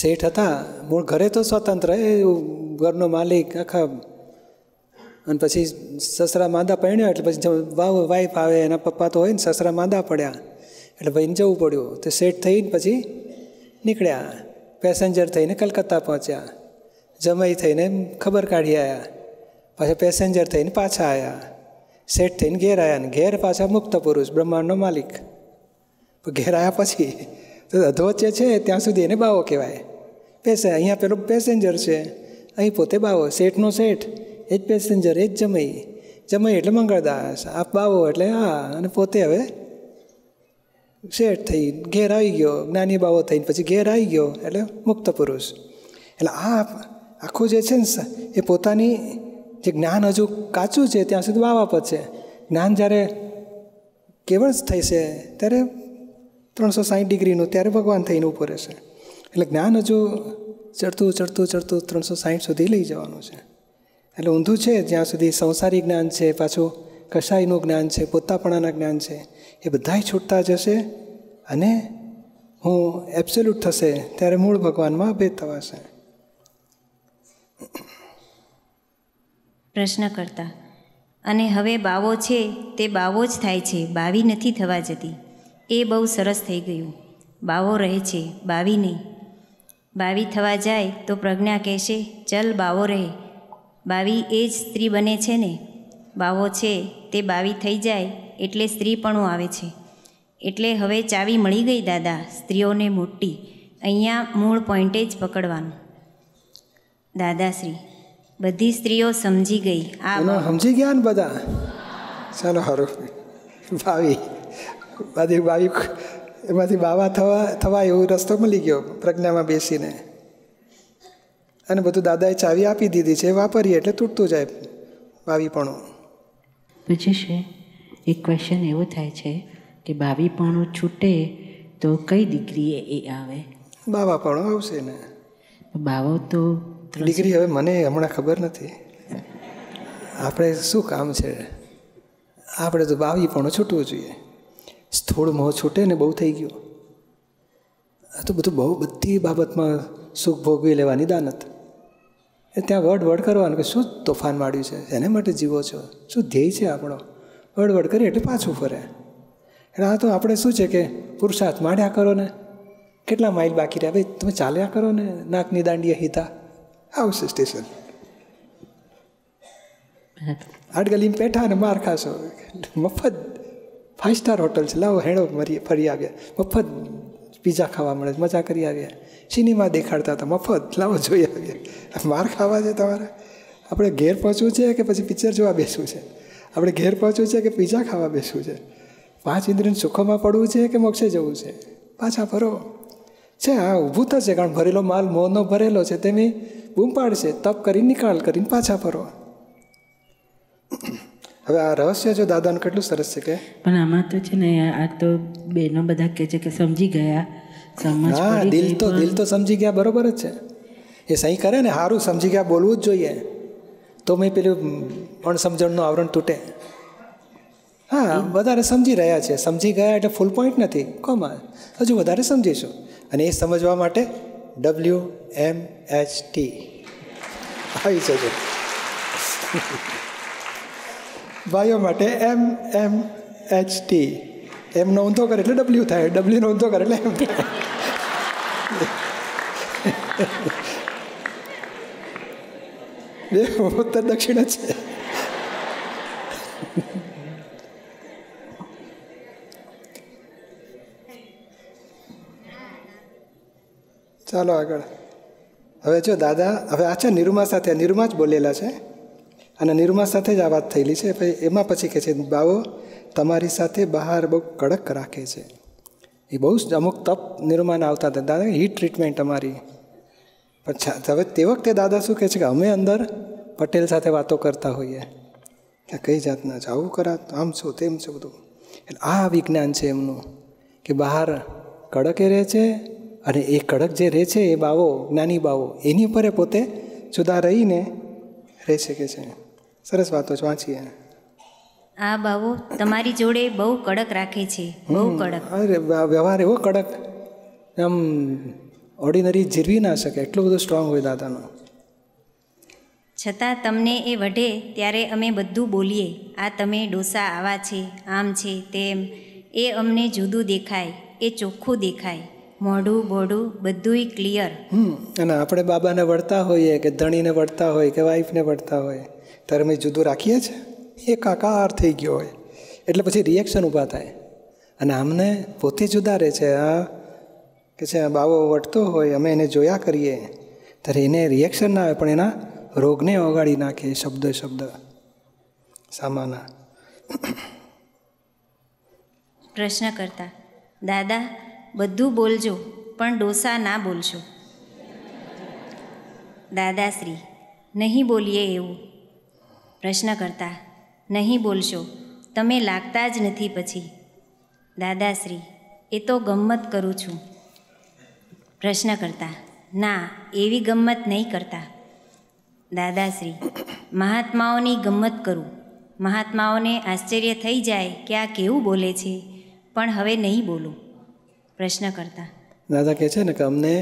શેઠ હતા મૂળ ઘરે તો સ્વતંત્ર એ ઘરનો માલિક આખા અને પછી સસરા માંદા પડ્યા એટલે પછી વાવ વાઈફ આવે એના પપ્પા તો હોય ને સસરા માંદા પડ્યા એટલે ભાઈને જવું પડ્યું તો સેટ થઈને પછી નીકળ્યા પેસેન્જર થઈને કલકત્તા પહોંચ્યા જમાઈ થઈને ખબર કાઢી આવ્યા પાછા પેસેન્જર થઈને પાછા આવ્યા સેટ થઈને ઘેર આવ્યા ને ઘેર પાછા મુક્ત પુરુષ બ્રહ્માંડનો માલિક ઘેર આવ્યા પછી તો અધો છે ત્યાં સુધી એને બાવો કહેવાય પેસે અહીંયા પેલો પેસેન્જર છે અહીં પોતે બાવો સેઠનો શેઠ એ જ પેસેન્જર એ જ જમઈ જમઈ એટલે મંગળદાસ આપ બાવો એટલે હા અને પોતે હવે શેઠ થઈ ઘેર આવી ગયો જ્ઞાની બાવો થઈને પછી ઘેર આવી ગયો એટલે મુક્ત પુરુષ એટલે આ આખું જે છે ને એ પોતાની જે જ્ઞાન હજુ કાચું છે ત્યાં સુધી વાવા પર જ્ઞાન જ્યારે કેવળ થઈ છે ત્યારે ત્રણસો સાઠ ડિગ્રીનું ત્યારે ભગવાન થઈને ઊભો રહેશે એટલે જ્ઞાન હજુ ચડતું ચડતું ચડતું ત્રણસો સાઠ સુધી લઈ જવાનું છે એટલે ઊંધું છે જ્યાં સુધી સંસારી જ્ઞાન છે પાછું કસાઈનું જ્ઞાન છે પોતાપણાના જ્ઞાન છે એ બધાય છૂટતા જશે અને હું એબ્સોલ્યુટ થશે ત્યારે મૂળ ભગવાનમાં ભેદ થવાશે પ્રશ્ન કરતા અને હવે બાવો છે તે બાવો જ થાય છે બાવી નથી થવા જતી એ બહુ સરસ થઈ ગયું બાવો રહે છે બાવી નહીં બાવી થવા જાય તો પ્રજ્ઞા કહેશે ચલ બાવો રહે બાવી એ જ સ્ત્રી બને છે ને બાવો છે તે બાવી થઈ જાય એટલે સ્ત્રીપણું આવે છે એટલે હવે ચાવી મળી ગઈ દાદા સ્ત્રીઓને મોટી અહીંયા મૂળ પોઈન્ટે જ પકડવાનું દાદાશ્રી બધી સ્ત્રીઓ સમજી ગઈ આ સમજી ગયા ને બધા ચાલો સારું ભાવી બધી એમાંથી બાવા થવા થવા એવો રસ્તો મળી ગયો પ્રજ્ઞામાં બેસીને અને બધું દાદાએ ચાવી આપી દીધી છે વાપરીએ એટલે તૂટતું જાય ભાવીપણું પૂછે છે એક ક્વેશ્ચન એવો થાય છે કે ભાવીપણું છૂટે તો કઈ ડિગ્રીએ એ આવે બાવાપણું આવશે ને બાવો તો ડિગ્રી હવે મને હમણાં ખબર નથી આપણે શું કામ છે આપણે તો બાવી છૂટવું જોઈએ સ્થૂળ મોં છૂટે ને બહુ થઈ ગયું આ તો બધું બહુ બધી બાબતમાં સુખ ભોગવી લેવાની દાનત એ ત્યાં વડ વડ કરવાનું કે શું તોફાન માંડ્યું છે એને માટે જીવો છો શું ધ્યેય છે આપણો વડ વડ કરીએ એટલે પાછું ફરે એટલે આ તો આપણે શું છે કે પુરુષાર્થ માંડ્યા કરો ને કેટલા માઇલ બાકી રહ્યા ભાઈ તમે ચાલ્યા કરો ને નાકની દાંડીએ હિતા આવશે સ્ટેશન આઠ ગલીમાં બેઠા અને માર ખાશો મફત ફાઇવ સ્ટાર હોટલ છે લાવો હેડો મરીએ ફરી આવ્યા મફત પીઝા ખાવા મળે મજા કરી આવ્યા ચીનીમાં દેખાડતા હતા મફત લાવો જોઈ આવીએ માર ખાવા છે તમારે આપણે ઘેર પહોંચવું છે કે પછી પિક્ચર જોવા બેસવું છે આપણે ઘેર પહોંચવું છે કે પીઝા ખાવા બેસવું છે પાંચ ઇન્દ્રિયને સુખોમાં પડવું છે કે મોક્ષે જવું છે પાછા ફરો છે હા ઊભું થશે કારણ ભરેલો માલ મોનો ભરેલો છે તેની બૂમ પાડશે તપ કરીને નિકાલ કરીને પાછા ફરો હવે આ રહસ્ય જો દાદાને કેટલું સરસ છે કે પણ આમાં તો છે ને આ તો બહેનો બધા કહે છે કે સમજી ગયા હા દિલ તો દિલ તો સમજી ગયા બરોબર જ છે એ સહી કરે ને સારું સમજી ગયા બોલવું જ જોઈએ તો મેં પેલું પણ સમજણનું આવરણ તૂટે હા વધારે સમજી રહ્યા છે સમજી ગયા એટલે ફૂલ પોઈન્ટ નથી કોમાં હજુ વધારે સમજીશું અને એ સમજવા માટે ડબલ્યુ એમ એચ ટી આવી જજો ભાઈઓ માટે એમ એમ એચ ટી એમ નોંધો કરે એટલે ડબલ્યુ થાય ડબલ્યુ નોંધો કરે એટલે એમ બે ઉત્તર દક્ષિણ છે ચાલો આગળ હવે જો દાદા હવે આ છે નિરૂમા સાથે નિરૂમા જ બોલેલા છે અને નિરૂમા સાથે જ આ વાત થયેલી છે એમાં પછી કહે છે બાવો તમારી સાથે બહાર બહુ કડક રાખે છે એ બહુ જ અમુક તપ નિર્માણ આવતા હતા દાદા હી ટ્રીટમેન્ટ અમારી પણ હવે તે વખતે દાદા શું કહે છે કે અમે અંદર પટેલ સાથે વાતો કરતા હોઈએ કે કઈ જાતના જાવું આવું કરા આમ છો તેમ છો બધું એટલે આ વિજ્ઞાન છે એમનું કે બહાર કડકે રહે છે અને એ કડક જે રહે છે એ બાવો જ્ઞાની બાવો એની પર પોતે જુદા રહીને રહી શકે છે સરસ વાતો જ વાંચીએ આ બાવો તમારી જોડે બહુ કડક રાખે છે બહુ કડક અરે વ્યવહાર એવો કડક આમ ઓર્ડિનરી જીરવી ના શકે એટલો બધો સ્ટ્રોંગ હોય દાદાનો છતાં તમને એ વઢે ત્યારે અમે બધું બોલીએ આ તમે ડોસા આવા છે આમ છે તેમ એ અમને જુદું દેખાય એ ચોખ્ખું દેખાય મોઢું બોઢું બધુંય ક્લિયર હમ અને આપણે બાબાને વળતા હોઈએ કે ધણીને વળતા હોય કે વાઈફને વળતા હોય ત્યારે અમે જુદું રાખીએ છીએ એકાકાર થઈ ગયો હોય એટલે પછી રિએક્શન ઊભા થાય અને આમને પોતે જુદા રહે છે આ કે છે બાવો વટતો હોય અમે એને જોયા કરીએ ત્યારે એને રિએક્શન ના આવે પણ એના રોગને ઓગાળી નાખે શબ્દ શબ્દ સામાના પ્રશ્ન કરતા દાદા બધું બોલજો પણ ડોસા ના બોલશો દાદાશ્રી નહીં બોલીએ એવું પ્રશ્ન કરતા નહીં બોલશો તમે લાગતા જ નથી પછી દાદાશ્રી એ તો ગમ્મત કરું છું પ્રશ્ન કરતા ના એવી ગમ્મત નહીં કરતા દાદાશ્રી મહાત્માઓની ગમ્મત કરું મહાત્માઓને આશ્ચર્ય થઈ જાય કે આ કેવું બોલે છે પણ હવે નહીં બોલું પ્રશ્ન કરતા દાદા કહે છે ને કે અમને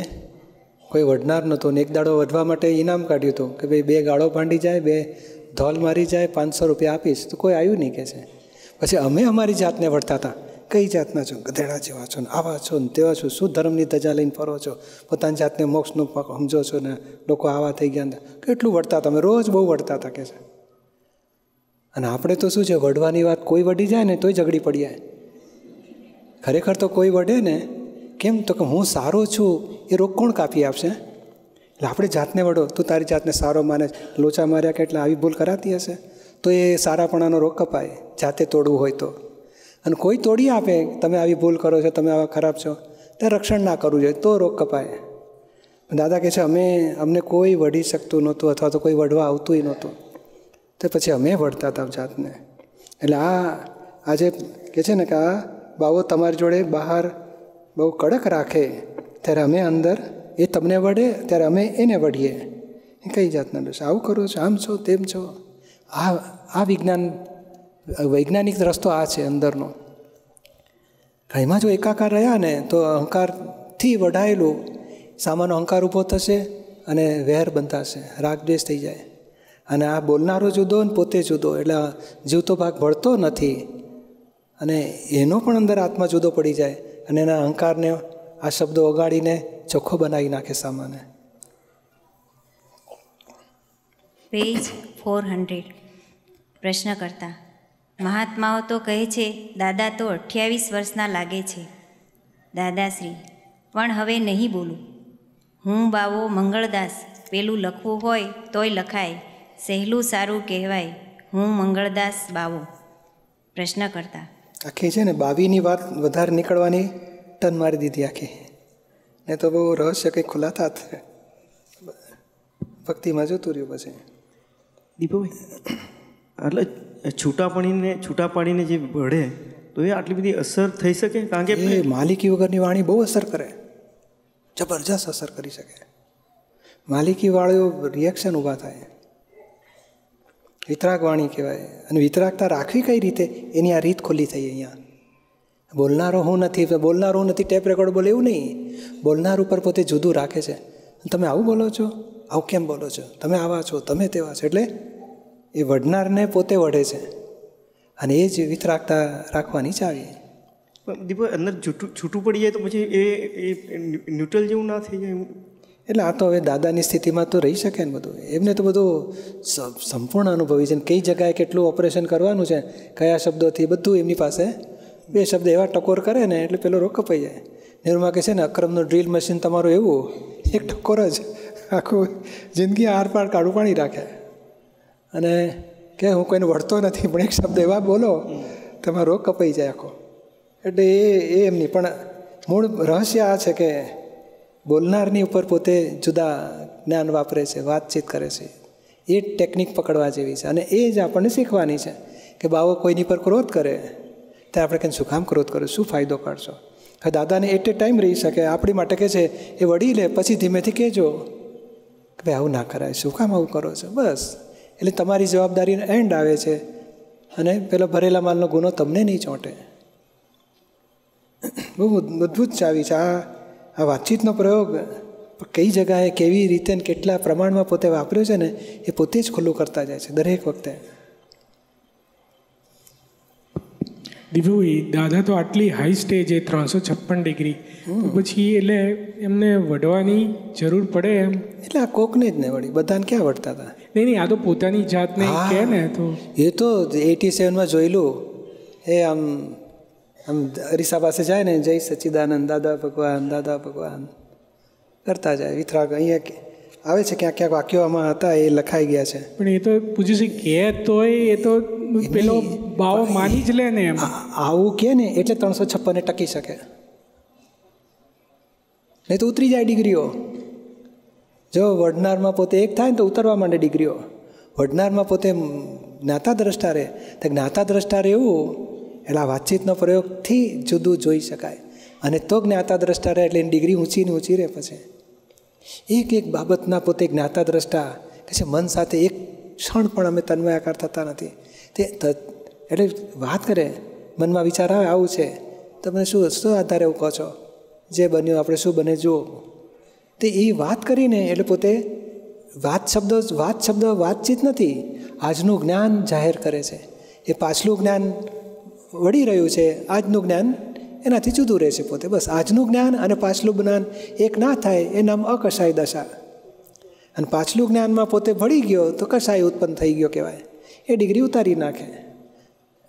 કોઈ વઢનાર નહોતો ને એક દાડો વધવા માટે ઇનામ કાઢ્યું હતું કે ભાઈ બે ગાળો ભાંડી જાય બે ધોલ મારી જાય પાંચસો રૂપિયા આપીશ તો કોઈ આવ્યું નહીં કે છે પછી અમે અમારી જાતને વળતા હતા કઈ જાતના છો ગધેડા જેવા છો ને આવા છો ને તેવા છો શું ધર્મની ધજા લઈને ફરો છો પોતાની જાતને મોક્ષનું સમજો છો ને લોકો આવા થઈ ગયા ને કેટલું વળતા તમે રોજ બહુ વળતા હતા કે છે અને આપણે તો શું છે વઢવાની વાત કોઈ વઢી જાય ને તોય ઝઘડી પડી જાય ખરેખર તો કોઈ વઢે ને કેમ તો કે હું સારો છું એ રોગ કોણ કાપી આપશે એટલે આપણે જાતને વળો તું તારી જાતને સારો માને લોચા માર્યા કે એટલે આવી ભૂલ કરાતી હશે તો એ સારાપણાનો રોગ કપાય જાતે તોડવું હોય તો અને કોઈ તોડી આપે તમે આવી ભૂલ કરો છો તમે આવા ખરાબ છો તે રક્ષણ ના કરવું જોઈએ તો રોગ કપાય દાદા કહે છે અમે અમને કોઈ વઢી શકતું નહોતું અથવા તો કોઈ વઢવા આવતુંય નહોતું તો પછી અમે વળતા હતા જાતને એટલે આ આજે કહે છે ને કે આ બાવો તમારી જોડે બહાર બહુ કડક રાખે ત્યારે અમે અંદર એ તમને વળે ત્યારે અમે એને વળીએ એ કઈ જાતના દોષ આવું કરો છો આમ છો તેમ છો આ આ વિજ્ઞાન વૈજ્ઞાનિક રસ્તો આ છે અંદરનો એમાં જો એકાકાર રહ્યા ને તો અહંકારથી વઢાયેલું સામાનો અહંકાર ઊભો થશે અને વહેર બંધાશે રાગદ્વેષ થઈ જાય અને આ બોલનારો જુદો ને પોતે જુદો એટલે જીવતો ભાગ ભળતો નથી અને એનો પણ અંદર આત્મા જુદો પડી જાય અને એના અહંકારને આ શબ્દો ઓગાડીને ચોખ્ખો બનાવી નાખે સામાને પેજ ફોર હંડ્રેડ પ્રશ્ન કરતા મહાત્માઓ તો કહે છે દાદા તો અઠ્યાવીસ વર્ષના લાગે છે દાદાશ્રી પણ હવે નહીં બોલું હું બાવો મંગળદાસ પેલું લખવું હોય તોય લખાય સહેલું સારું કહેવાય હું મંગળદાસ બાવો પ્રશ્ન કરતા આખી છે ને બાવીની વાત વધારે નીકળવાની ટન મારી દીધી આખી ને તો બહુ રહસ્ય કંઈ ખુલાતા જ ભક્તિમાં જતું રહ્યું પછી દીપુભાઈ એટલે છૂટા પાણીને છૂટા પાણીને જે ભળે તો એ આટલી બધી અસર થઈ શકે કારણ કે માલિકી વગરની વાણી બહુ અસર કરે જબરજસ્ત અસર કરી શકે માલિકીવાળું રિએક્શન ઊભા થાય વિતરાગ વાણી કહેવાય અને વિતરાગતા રાખવી કઈ રીતે એની આ રીત ખુલ્લી થઈ અહીંયા બોલનારો હું નથી બોલનારો હું નથી ટેપ રેકોર્ડ બોલે એવું નહીં બોલનાર ઉપર પોતે જુદું રાખે છે તમે આવું બોલો છો આવું કેમ બોલો છો તમે આવા છો તમે તેવા છો એટલે એ વઢનારને પોતે વઢે છે અને એ જ વિત રાખતા રાખવાની ચાવી દીપક અંદર છૂટું છૂટું પડી જાય તો પછી એ ન્યુટ્રલ જેવું ના થઈ જાય એટલે આ તો હવે દાદાની સ્થિતિમાં તો રહી શકે ને બધું એમને તો બધું સંપૂર્ણ અનુભવી છે કઈ જગ્યાએ કેટલું ઓપરેશન કરવાનું છે કયા શબ્દોથી બધું એમની પાસે બે શબ્દ એવા ટકોર કરે ને એટલે પેલો રોગ કપાઈ જાય નિર્મા કહે છે ને અક્રમનું ડ્રીલ મશીન તમારું એવું એક ટકોર જ આખું જિંદગી આરપાર કાઢું પાણી રાખે અને કે હું કોઈને વળતો નથી પણ એક શબ્દ એવા બોલો તમારો રોગ કપાઈ જાય આખો એટલે એ એ એમની પણ મૂળ રહસ્ય આ છે કે બોલનારની ઉપર પોતે જુદા જ્ઞાન વાપરે છે વાતચીત કરે છે એ ટેકનિક પકડવા જેવી છે અને એ જ આપણને શીખવાની છે કે બાવો કોઈની પર ક્રોધ કરે ત્યારે આપણે કંઈ શું કામ ક્રોધ કરો શું ફાયદો કરશો હવે દાદાને એટ એ ટાઈમ રહી શકે આપણી માટે કે છે એ વડી લે પછી ધીમેથી કહેજો કે ભાઈ આવું ના કરાય શું કામ આવું કરો છો બસ એટલે તમારી જવાબદારીનો એન્ડ આવે છે અને પેલો ભરેલા માલનો ગુનો તમને નહીં ચોંટે બહુ અદ્ભુત ચાવી છે આ આ વાતચીતનો પ્રયોગ કઈ જગાએ કેવી રીતે કેટલા પ્રમાણમાં પોતે વાપર્યો છે ને એ પોતે જ ખુલ્લું કરતા જાય છે દરેક વખતે દિવ્યુભાઈ દાદા તો આટલી હાઈ સ્ટેજ એ ત્રણસો છપ્પન ડિગ્રી પછી એટલે એમને વઢવાની જરૂર પડે એમ એટલે આ કોકને જ ને વળી બધાને ક્યાં વળતા હતા નહીં નહીં આ તો પોતાની જાતને કે ને તો એ તો એટી સેવનમાં જોયેલું એ આમ આમ અરીસા પાસે જાય ને જય સચ્ચિદાનંદ દાદા ભગવાન દાદા ભગવાન કરતા જાય વિથરાગ અહીંયા આવે છે ક્યાંક ક્યાંક વાક્યો આમાં હતા એ લખાઈ ગયા છે પણ એ તો પૂછ્યું છે કે તોય એ તો પેલો બાવો માની જ લે ને એમ આવું કે ને એટલે ત્રણસો છપ્પને ટકી શકે નહીં તો ઉતરી જાય ડિગ્રીઓ જો વડનારમાં પોતે એક થાય ને તો ઉતરવા માંડે ડિગ્રીઓ વડનારમાં પોતે જ્ઞાતા દ્રષ્ટા રહે તો જ્ઞાતા દ્રષ્ટા રહેવું એટલે આ વાતચીતનો પ્રયોગથી જુદું જોઈ શકાય અને તો જ્ઞાતા દ્રષ્ટા રહે એટલે એની ડિગ્રી ઊંચી ને ઊંચી રહે પછી એક એક બાબતના પોતે જ્ઞાતા દ્રષ્ટા કે છે મન સાથે એક ક્ષણ પણ અમે તન્મયાકાર થતા નથી તે એટલે વાત કરે મનમાં વિચાર આવે આવું છે તમે શું શું આધારે એવું કહો છો જે બન્યું આપણે શું બને જુઓ તે એ વાત કરીને એટલે પોતે વાત શબ્દો વાત શબ્દ વાતચીત નથી આજનું જ્ઞાન જાહેર કરે છે એ પાછલું જ્ઞાન વળી રહ્યું છે આજનું જ્ઞાન એનાથી જુદું રહે છે પોતે બસ આજનું જ્ઞાન અને પાછલું જ્ઞાન એક ના થાય એ નામ અકસાય દશા અને પાછલું જ્ઞાનમાં પોતે ભળી ગયો તો કસાય ઉત્પન્ન થઈ ગયો કહેવાય એ ડિગ્રી ઉતારી નાખે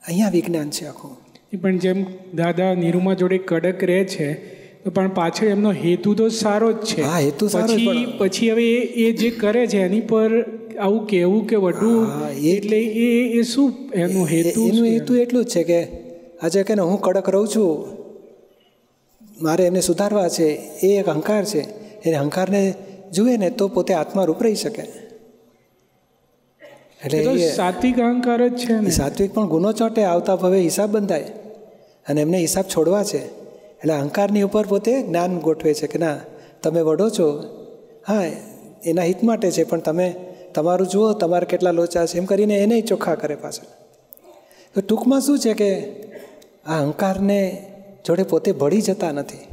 અહીંયા વિજ્ઞાન છે આખું પણ જેમ દાદા નિરૂમા જોડે કડક રહે છે પણ પાછળ એમનો હેતુ તો સારો જ છે હા હેતુ સારો પછી પછી હવે એ એ જે કરે છે એની પર આવું કહેવું કે વધુ એટલે એ એ શું એનું હેતુ એનું હેતુ એટલું જ છે કે આજે કે હું કડક રહું છું મારે એમને સુધારવા છે એ એક અહંકાર છે એ અહંકારને જુએ ને તો પોતે આત્મા રૂપ રહી શકે એટલે એ સાત્વિક અહંકાર જ છે ને સાત્વિક પણ ગુનો ચોંટે આવતા ભવે હિસાબ બંધાય અને એમને હિસાબ છોડવા છે એટલે અહંકારની ઉપર પોતે જ્ઞાન ગોઠવે છે કે ના તમે વડો છો હા એના હિત માટે છે પણ તમે તમારું જુઓ તમારે કેટલા લોચા છે એમ કરીને એને ચોખ્ખા કરે પાછળ તો ટૂંકમાં શું છે કે આ અહંકારને જોડે પોતે ભળી જતા નથી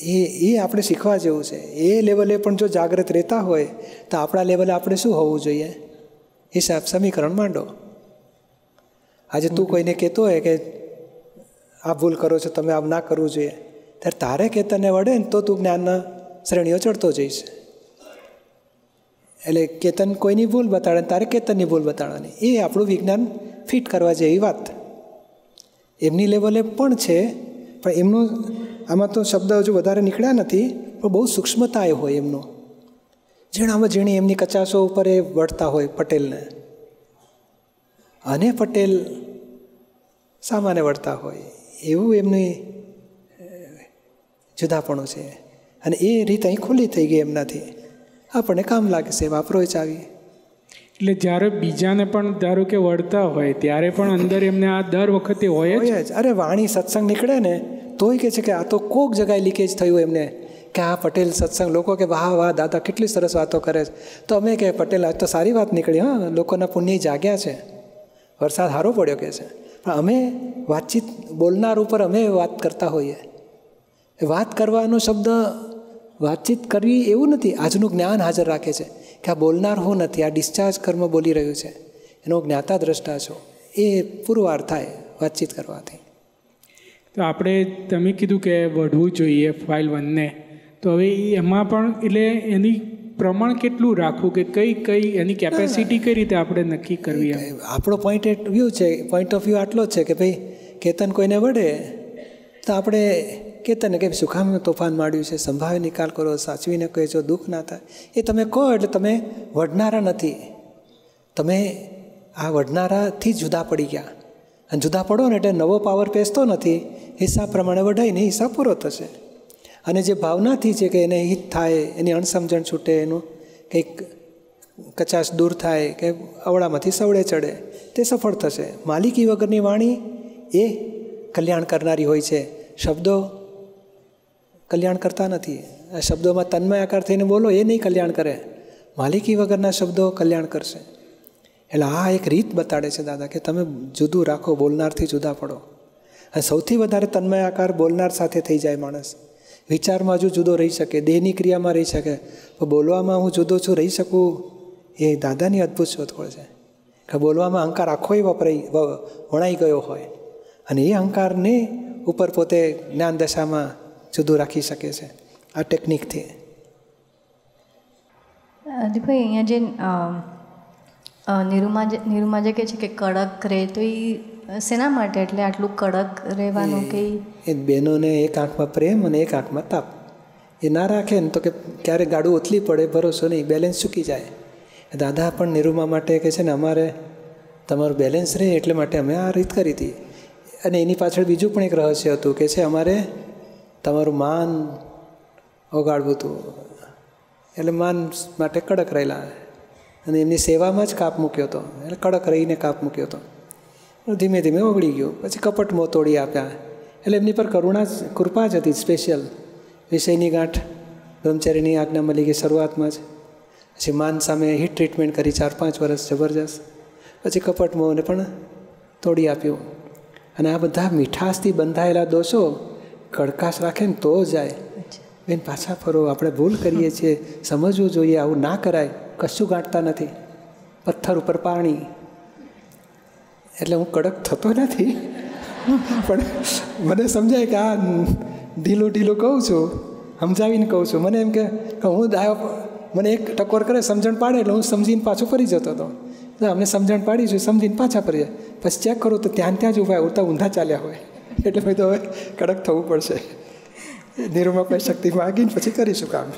એ એ આપણે શીખવા જેવું છે એ લેવલે પણ જો જાગૃત રહેતા હોય તો આપણા લેવલે આપણે શું હોવું જોઈએ એ હિસાબ સમીકરણ માંડો આજે તું કોઈને કહેતો હોય કે આ ભૂલ કરો છો તમે આમ ના કરવું જોઈએ ત્યારે તારે કે તને વળે ને તો તું જ્ઞાનના શ્રેણીઓ ચડતો જઈશ એટલે કેતન કોઈની ભૂલ બતાડે તારે કેતનની ભૂલ બતાડવાની એ આપણું વિજ્ઞાન ફિટ કરવા જેવી વાત એમની લેવલે પણ છે પણ એમનો આમાં તો શબ્દ હજુ વધારે નીકળ્યા નથી પણ બહુ સૂક્ષ્મતા એ હોય એમનો જેણામાં જેણે એમની કચાસો ઉપર એ વળતા હોય પટેલને અને પટેલ સામાને વળતા હોય એવું એમની જુદાપણું છે અને એ રીત અહીં ખુલ્લી થઈ ગઈ એમનાથી આપણને કામ લાગશે છે વાપરો ચાવી એટલે જ્યારે બીજાને પણ ધારો કે વળતા હોય ત્યારે પણ અંદર એમને આ દર વખતે હોય જ અરે વાણી સત્સંગ નીકળે ને તોય કહે છે કે આ તો કોક જગાએ લીકેજ થયું એમને કે આ પટેલ સત્સંગ લોકો કે વાહ વાહ દાદા કેટલી સરસ વાતો કરે છે તો અમે કે પટેલ આજ તો સારી વાત નીકળી હા લોકોના પુણ્ય જાગ્યા છે વરસાદ સારો પડ્યો કે છે પણ અમે વાતચીત બોલનાર ઉપર અમે વાત કરતા હોઈએ વાત કરવાનો શબ્દ વાતચીત કરવી એવું નથી આજનું જ્ઞાન હાજર રાખે છે કે આ બોલનાર હું નથી આ ડિસ્ચાર્જ કર્મ બોલી રહ્યું છે એનો જ્ઞાતા દ્રષ્ટા છો એ પુરવાર થાય વાતચીત કરવાથી તો આપણે તમે કીધું કે વઢવું જોઈએ ફાઇલ વનને તો હવે એમાં પણ એટલે એની પ્રમાણ કેટલું રાખવું કે કઈ કઈ એની કેપેસિટી કઈ રીતે આપણે નક્કી કરવી આપણો પોઈન્ટ ઓફ વ્યૂ છે પોઈન્ટ ઓફ વ્યૂ આટલો છે કે ભાઈ કેતન કોઈને વડે તો આપણે કે તને કંઈ સુખામનું તોફાન માંડ્યું છે સંભાવે નિકાલ કરો સાચવીને કહેજો દુઃખ ના થાય એ તમે કહો એટલે તમે વઢનારા નથી તમે આ વઢનારાથી જુદા પડી ગયા અને જુદા પડો ને એટલે નવો પાવર પેસતો નથી હિસાબ પ્રમાણે વઢાઈને હિસાબ પૂરો થશે અને જે ભાવનાથી છે કે એને હિત થાય એની અણસમજણ છૂટે એનું કંઈક કચાશ દૂર થાય કે અવળામાંથી સવડે ચડે તે સફળ થશે માલિકી વગરની વાણી એ કલ્યાણ કરનારી હોય છે શબ્દો કલ્યાણ કરતા નથી આ શબ્દોમાં તન્મય આકાર થઈને બોલો એ નહીં કલ્યાણ કરે માલિકી વગરના શબ્દો કલ્યાણ કરશે એટલે આ એક રીત બતાડે છે દાદા કે તમે જુદું રાખો બોલનારથી જુદા પડો અને સૌથી વધારે તન્મય આકાર બોલનાર સાથે થઈ જાય માણસ વિચારમાં હજુ જુદો રહી શકે દેહની ક્રિયામાં રહી શકે પણ બોલવામાં હું જુદો છું રહી શકું એ દાદાની અદ્ભુત શોધખોળ છે કે બોલવામાં અહંકાર આખોય વપરાઈ વણાઈ ગયો હોય અને એ અહંકારને ઉપર પોતે જ્ઞાન દશામાં જુદું રાખી શકે છે આ ટેકનિકથી દીપભાઈ અહીંયા જે નિરૂમા જે નિરૂમા જે કહે છે કે કડક રહે તો એ શેના માટે એટલે આટલું કડક રહેવાનું કે એ બહેનોને એક આંખમાં પ્રેમ અને એક આંખમાં તાપ એ ના રાખે ને તો કે ક્યારેક ગાડું ઓથલી પડે ભરોસો નહીં બેલેન્સ ચૂકી જાય દાદા પણ નિરૂમા માટે કહે છે ને અમારે તમારું બેલેન્સ રહે એટલે માટે અમે આ રીત કરી હતી અને એની પાછળ બીજું પણ એક રહસ્ય હતું કે છે અમારે તમારું માન ઓગાળવું હતું એટલે માન માટે કડક રહેલા અને એમની સેવામાં જ કાપ મૂક્યો હતો એટલે કડક રહીને કાપ મૂક્યો હતો ધીમે ધીમે ઓગળી ગયું પછી કપટ મો તોડી આપ્યા એટલે એમની પર કરુણા જ કૃપા જ હતી સ્પેશિયલ વિષયની ગાંઠ બ્રહ્મચારીની આજ્ઞા મળી ગઈ શરૂઆતમાં જ પછી માન સામે હિટ ટ્રીટમેન્ટ કરી ચાર પાંચ વર્ષ જબરજસ્ત પછી કપટ મોહને પણ તોડી આપ્યું અને આ બધા મીઠાશથી બંધાયેલા દોષો કડકાશ રાખે ને તો જાય બેન પાછા ફરો આપણે ભૂલ કરીએ છીએ સમજવું જોઈએ આવું ના કરાય કશું ગાંઠતા નથી પથ્થર ઉપર પાણી એટલે હું કડક થતો નથી પણ મને સમજાય કે આ ઢીલું ઢીલું કહું છું સમજાવીને કહું છું મને એમ કે હું દાયો મને એક ટકોર કરે સમજણ પાડે એટલે હું સમજીને પાછો ફરી જતો હતો અમને સમજણ પાડી છું સમજીને પાછા ફરી જાય પછી ચેક કરું તો ત્યાં ત્યાં જ ઉભા ઉડતા ઊંધા ચાલ્યા હોય એટલે ભાઈ તો હવે કડક થવું પડશે નિરૂમાભાઈ શક્તિ માગીને પછી કરીશું કામ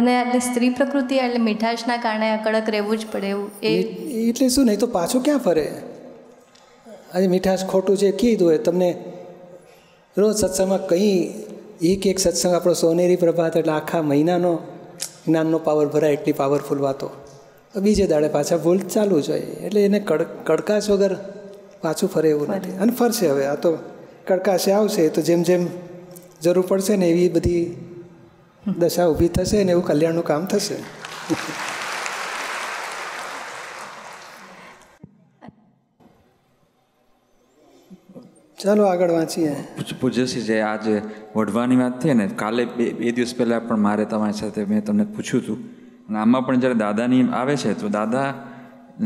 અને આજે સ્ત્રી પ્રકૃતિ એટલે મીઠાશના કારણે કડક રહેવું જ પડે એવું એ એટલે શું નહીં તો પાછું ક્યાં ફરે આજે મીઠાશ ખોટું છે કીધું હોય તમને રોજ સત્સંગમાં કંઈ એક એક સત્સંગ આપણો સોનેરી પ્રભાત એટલે આખા મહિનાનો જ્ઞાનનો પાવર ભરાય એટલી પાવરફુલ વાતો બીજે દાડે પાછા ભૂલ ચાલુ જોઈએ એટલે એને કડ કડકાશ વગર પાછું ફરે એવું નથી અને ફરશે હવે આ તો કડકાશે આવશે તો જેમ જેમ જરૂર પડશે ને એવી બધી દશા ઊભી થશે ને એવું કલ્યાણનું કામ થશે ચાલો આગળ વાંચીએ જે આજે વઢવાની વાત થઈ ને કાલે બે બે દિવસ પહેલાં પણ મારે તમારી સાથે મેં તમને પૂછ્યું હતું અને આમાં પણ જ્યારે દાદાની આવે છે તો દાદા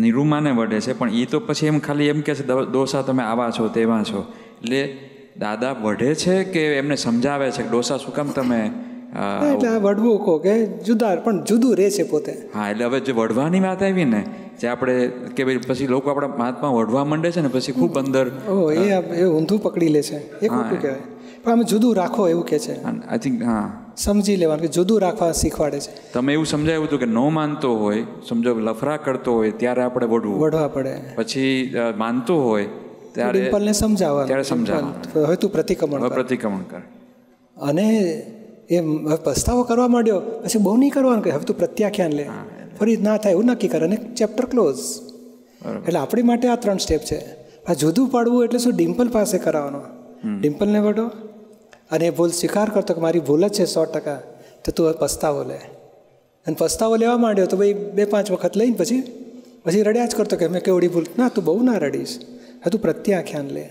નિરૂમાને વઢે છે પણ એ તો પછી એમ ખાલી એમ કહે છે દોસા તમે આવા છો તેવા છો એટલે દાદા વઢે છે કે એમને સમજાવે છે કે ડોસા શું કામ તમે એટલે આ વડવું કહો કે જુદા પણ જુદું રહે છે પોતે હા એટલે હવે જે વડવાની વાત આવી ને જે આપણે કે ભાઈ પછી લોકો આપણા મહાત્મા વડવા માંડે છે ને પછી ખૂબ અંદર ઓ એ એ ઊંધું પકડી લે છે એ ખોટું કહેવાય પણ આમ જુદું રાખો એવું કહે છે આઈ થિંક હા સમજી લેવાનું કે જુદું રાખવા શીખવાડે છે તમે એવું સમજાયું હતું કે ન માનતો હોય સમજો લફરા કરતો હોય ત્યારે આપણે વડવું વડવા પડે પછી માનતો હોય ત્યારે ડિમ્પલને સમજાવવા ત્યારે સમજાવવા હવે તું પ્રતિક્રમણ પ્રતિક્રમણ કર અને એ પસ્તાવો કરવા માંડ્યો પછી બહુ નહીં કરવાનું કે હવે તું પ્રત્યાખ્યાન લે ફરી ના થાય એવું નક્કી કરે અને ચેપ્ટર ક્લોઝ એટલે આપણી માટે આ ત્રણ સ્ટેપ છે આ જુદું પાડવું એટલે શું ડિમ્પલ પાસે કરાવવાનો ડિમ્પલને વડો અને એ ભૂલ સ્વીકાર કરતો કે મારી ભૂલ જ છે સો ટકા તો તું પસ્તાવો લે અને પસ્તાવો લેવા માંડ્યો તો ભાઈ બે પાંચ વખત લઈને પછી પછી રડ્યા જ કરતો કે મેં કેવડી ભૂલ ના તું બહુ ના રડીશ હા તું પ્રત્યાખ્યાન લે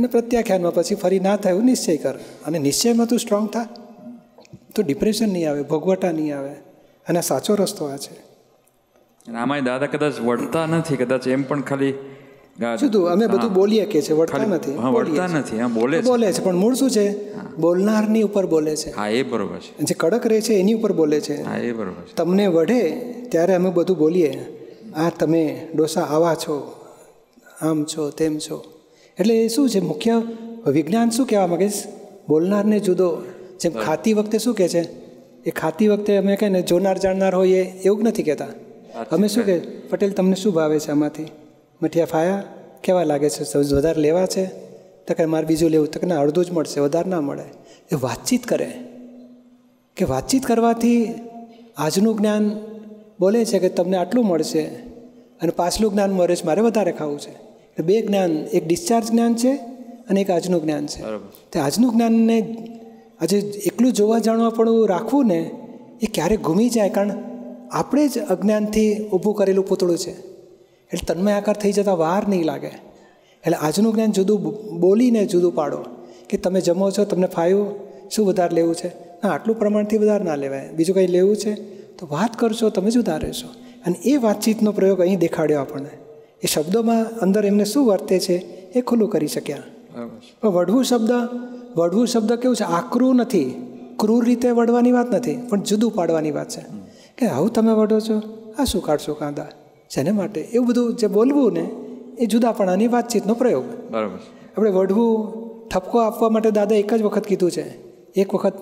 અને પ્રત્યાખ્યાનમાં પછી ફરી ના થાય એવું નિશ્ચય કર અને નિશ્ચયમાં તું સ્ટ્રોંગ થા તો ડિપ્રેશન નહીં આવે ભોગવટા નહીં આવે અને સાચો રસ્તો આ છે આમાંય દાદા કદાચ વળતા નથી કદાચ એમ પણ ખાલી જુદું અમે બધું બોલીએ કે છે વળતા નથી વળતા નથી હા બોલે બોલે છે પણ મૂળ શું છે બોલનારની ઉપર બોલે છે હા એ બરોબર છે જે કડક રહે છે એની ઉપર બોલે છે હા એ બરોબર છે તમને વઢે ત્યારે અમે બધું બોલીએ આ તમે ડોસા આવા છો આમ છો તેમ છો એટલે એ શું છે મુખ્ય વિજ્ઞાન શું કહેવા માગીશ બોલનારને જુદો જેમ ખાતી વખતે શું કહે છે એ ખાતી વખતે અમે કહે ને જોનાર જાણનાર હોઈએ એવું જ નથી કહેતા અમે શું કહે પટેલ તમને શું ભાવે છે આમાંથી મઠિયા ફાયા કેવા લાગે છે સૌ વધારે લેવા છે તો કે મારે બીજું લેવું તો કે ના અડધું જ મળશે વધારે ના મળે એ વાતચીત કરે કે વાતચીત કરવાથી આજનું જ્ઞાન બોલે છે કે તમને આટલું મળશે અને પાછલું જ્ઞાન મળે છે મારે વધારે ખાવું છે એટલે બે જ્ઞાન એક ડિસ્ચાર્જ જ્ઞાન છે અને એક આજનું જ્ઞાન છે તો આજનું જ્ઞાનને આજે એટલું જોવા જાણવા પણ રાખવું ને એ ક્યારેક ઘૂમી જાય કારણ આપણે જ અજ્ઞાનથી ઊભું કરેલું પૂતળું છે એટલે તન્મય આકાર થઈ જતાં વાર નહીં લાગે એટલે આજનું જ્ઞાન જુદું બોલીને જુદું પાડો કે તમે જમો છો તમને ફાયો શું વધારે લેવું છે ના આટલું પ્રમાણથી વધારે ના લેવાય બીજું કંઈ લેવું છે તો વાત કરશો તમે જ ઉધારે છો અને એ વાતચીતનો પ્રયોગ અહીં દેખાડ્યો આપણને એ શબ્દોમાં અંદર એમને શું વર્તે છે એ ખુલ્લું કરી શક્યા પણ વઢવું શબ્દ વઢવું શબ્દ કેવું છે આકરું નથી ક્રૂર રીતે વઢવાની વાત નથી પણ જુદું પાડવાની વાત છે કે આવું તમે વઢો છો આ શું કાઢશો કાંદા જેને માટે એવું બધું જે બોલવું ને એ જુદાપણાની વાતચીતનો પ્રયોગ બરાબર આપણે વઢવું ઠપકો આપવા માટે દાદા એક જ વખત કીધું છે એક વખત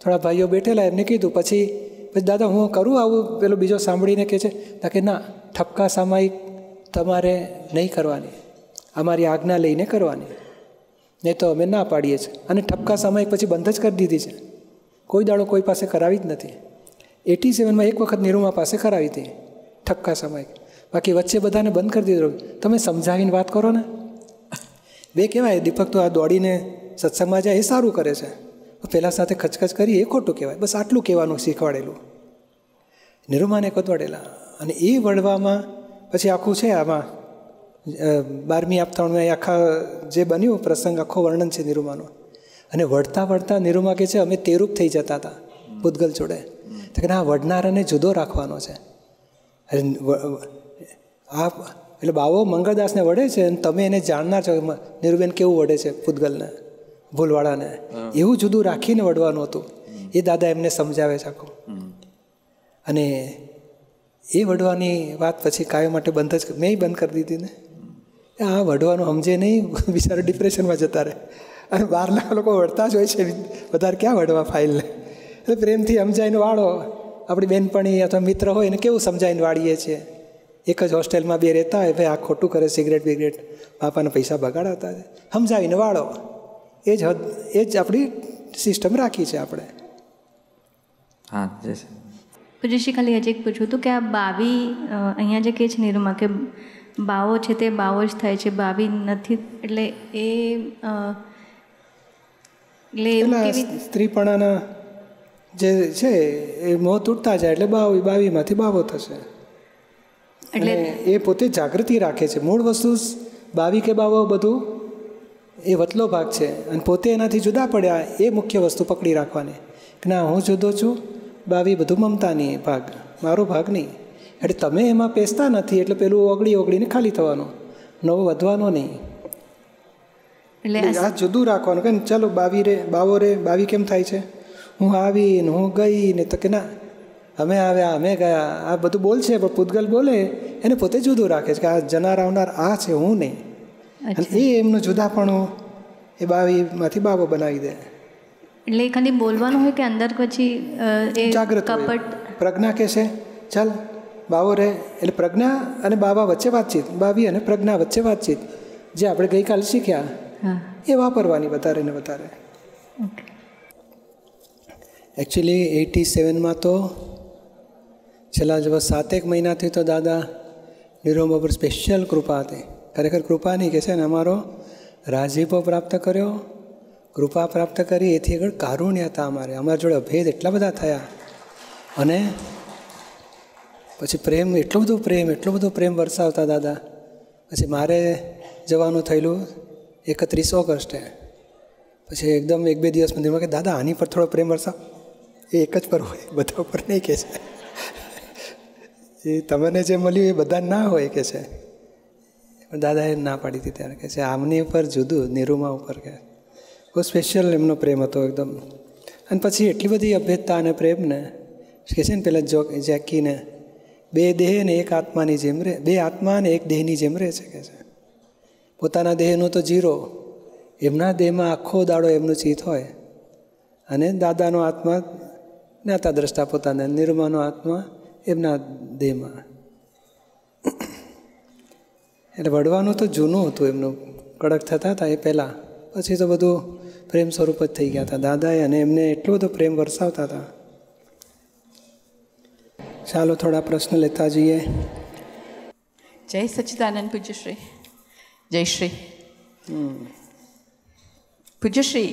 થોડા ભાઈઓ બેઠેલા એમને કીધું પછી પછી દાદા હું કરું આવું પેલો બીજો સાંભળીને કહે છે કે ના ઠપકા સામાયિક તમારે નહીં કરવાની અમારી આજ્ઞા લઈને કરવાની નહીં તો અમે ના પાડીએ છીએ અને ઠપકા સમય પછી બંધ જ કરી દીધી છે કોઈ દાડો કોઈ પાસે કરાવી જ નથી એટી સેવનમાં એક વખત નિરૂમા પાસે કરાવી હતી ઠપકા સમય બાકી વચ્ચે બધાને બંધ કરી દીધો તમે સમજાવીને વાત કરો ને બે કહેવાય દીપક તો આ દોડીને સત્સંગમાં જાય એ સારું કરે છે પહેલાં સાથે ખચખચ કરી એ ખોટું કહેવાય બસ આટલું કહેવાનું શીખવાડેલું નિરૂમાને કોતવાડેલા અને એ વળવામાં પછી આખું છે આમાં બારમી આપતાણમાં આખા જે બન્યું પ્રસંગ આખો વર્ણન છે નિરૂમાનું અને વળતા વળતા નિરૂમા કે છે અમે તેરૂપ થઈ જતા હતા પૂતગલ જોડે તો કે આ વડનારાને જુદો રાખવાનો છે આ એટલે બાવો મંગળદાસને વડે છે અને તમે એને જાણનાર છો નિરૂબેન કેવું વડે છે પૂતગલને ભૂલવાળાને એવું જુદું રાખીને વડવાનું હતું એ દાદા એમને સમજાવે છે આખું અને એ વઢવાની વાત પછી કાયો માટે બંધ જ મેં બંધ કરી દીધી ને આ વઢવાનું સમજે નહીં બિચારા ડિપ્રેશનમાં જતા રહે અને બહારના લોકો વળતા જ હોય છે વધારે ક્યાં વઢવા ફાઇલને એટલે પ્રેમથી સમજાઈને વાળો આપણી બહેનપણી અથવા મિત્ર હોય એને કેવું સમજાવીને વાળીએ છીએ એક જ હોસ્ટેલમાં બે રહેતા હોય ભાઈ આ ખોટું કરે સિગરેટ બિગરેટ બાપાના પૈસા બગાડાતા છે સમજાવીને વાળો એ જ એ જ આપણી સિસ્ટમ રાખી છે આપણે હા જય ઋષિકાલી આજે એક પૂછ્યું હતું કે આ બાવી અહીંયા જે કહે છે નીરુમાં કે બાવો છે તે બાવો જ થાય છે બાવી નથી એટલે એ એટલે સ્ત્રીપણાના જે છે એ મોં તૂટતા જાય એટલે બાવી બાવીમાંથી બાવો થશે એટલે એ પોતે જાગૃતિ રાખે છે મૂળ વસ્તુ બાવી કે બાવો બધું એ વતલો ભાગ છે અને પોતે એનાથી જુદા પડ્યા એ મુખ્ય વસ્તુ પકડી રાખવાની કે ના હું જુદો છું બાવી બધું મમતાની ભાગ મારો ભાગ નહીં એટલે તમે એમાં પેસતા નથી એટલે પેલું ઓગળી ઓગળીને ખાલી થવાનું નવો વધવાનો નહીં એટલે આ જુદું રાખવાનું કે ચાલો બાવી રે બાવો રે બાવી કેમ થાય છે હું આવી ને હું ગઈ ને તો કે ના અમે આવ્યા અમે ગયા આ બધું બોલ છે પણ પૂતગલ બોલે એને પોતે જુદું રાખે છે કે આ જનાર આવનાર આ છે હું નહીં અને એ એમનું જુદાપણું એ બાવીમાંથી બાવો બનાવી દે એટલે ખાલી બોલવાનું હોય કે અંદર પછી એ કપટ પ્રજ્ઞા કહેશે ચાલ બાવો રહે એટલે પ્રજ્ઞા અને બાવા વચ્ચે વાતચીત બાવી અને પ્રજ્ઞા વચ્ચે વાતચીત જે આપણે ગઈકાલે શીખ્યા એ વાપરવાની વધારે ને વધારે એકચ્યુઅલી એટી સેવનમાં તો છેલ્લા જવા સાતેક મહિનાથી તો દાદા નિરોમ પર સ્પેશિયલ કૃપા હતી ખરેખર કૃપા નહીં કહેશે ને અમારો રાજીપો પ્રાપ્ત કર્યો કૃપા પ્રાપ્ત કરી એથી આગળ કારુણ્ય હતા અમારે અમારા જોડે ભેદ એટલા બધા થયા અને પછી પ્રેમ એટલો બધો પ્રેમ એટલો બધો પ્રેમ વરસાવતા દાદા પછી મારે જવાનું થયેલું એકત્રીસ ઓગસ્ટે પછી એકદમ એક બે દિવસ મંદિરમાં કે દાદા આની પર થોડો પ્રેમ વરસાવ એ એક જ પર હોય બધા ઉપર નહીં કહે છે એ તમને જે મળ્યું એ બધા ના હોય કે છે દાદાએ ના પાડી હતી ત્યારે કે છે આમની ઉપર જુદું નિરૂમા ઉપર કે બહુ સ્પેશિયલ એમનો પ્રેમ હતો એકદમ અને પછી એટલી બધી અભેદતા અને પ્રેમ ને કે છે ને પહેલાં જો જેકીને બે દેહ ને એક આત્માની જેમ રહે બે આત્મા અને એક દેહની જેમ રહે છે કે છે પોતાના દેહનો તો જીરો એમના દેહમાં આખો દાડો એમનું ચિત હોય અને દાદાનો આત્મા જ્ઞાતા દ્રષ્ટા પોતાના નિર્માનો આત્મા એમના દેહમાં એટલે વડવાનું તો જૂનું હતું એમનું કડક થતા હતા એ પહેલાં પછી તો બધું પ્રેમ સ્વરૂપ જ થઈ ગયા હતા દાદાએ અને એમને એટલો બધો પ્રેમ વરસાવતા હતા ચાલો થોડા પ્રશ્ન લેતા જઈએ જય સચિદાનંદ પૂજ્યશ્રી જયશ્રી પૂજ્યશ્રી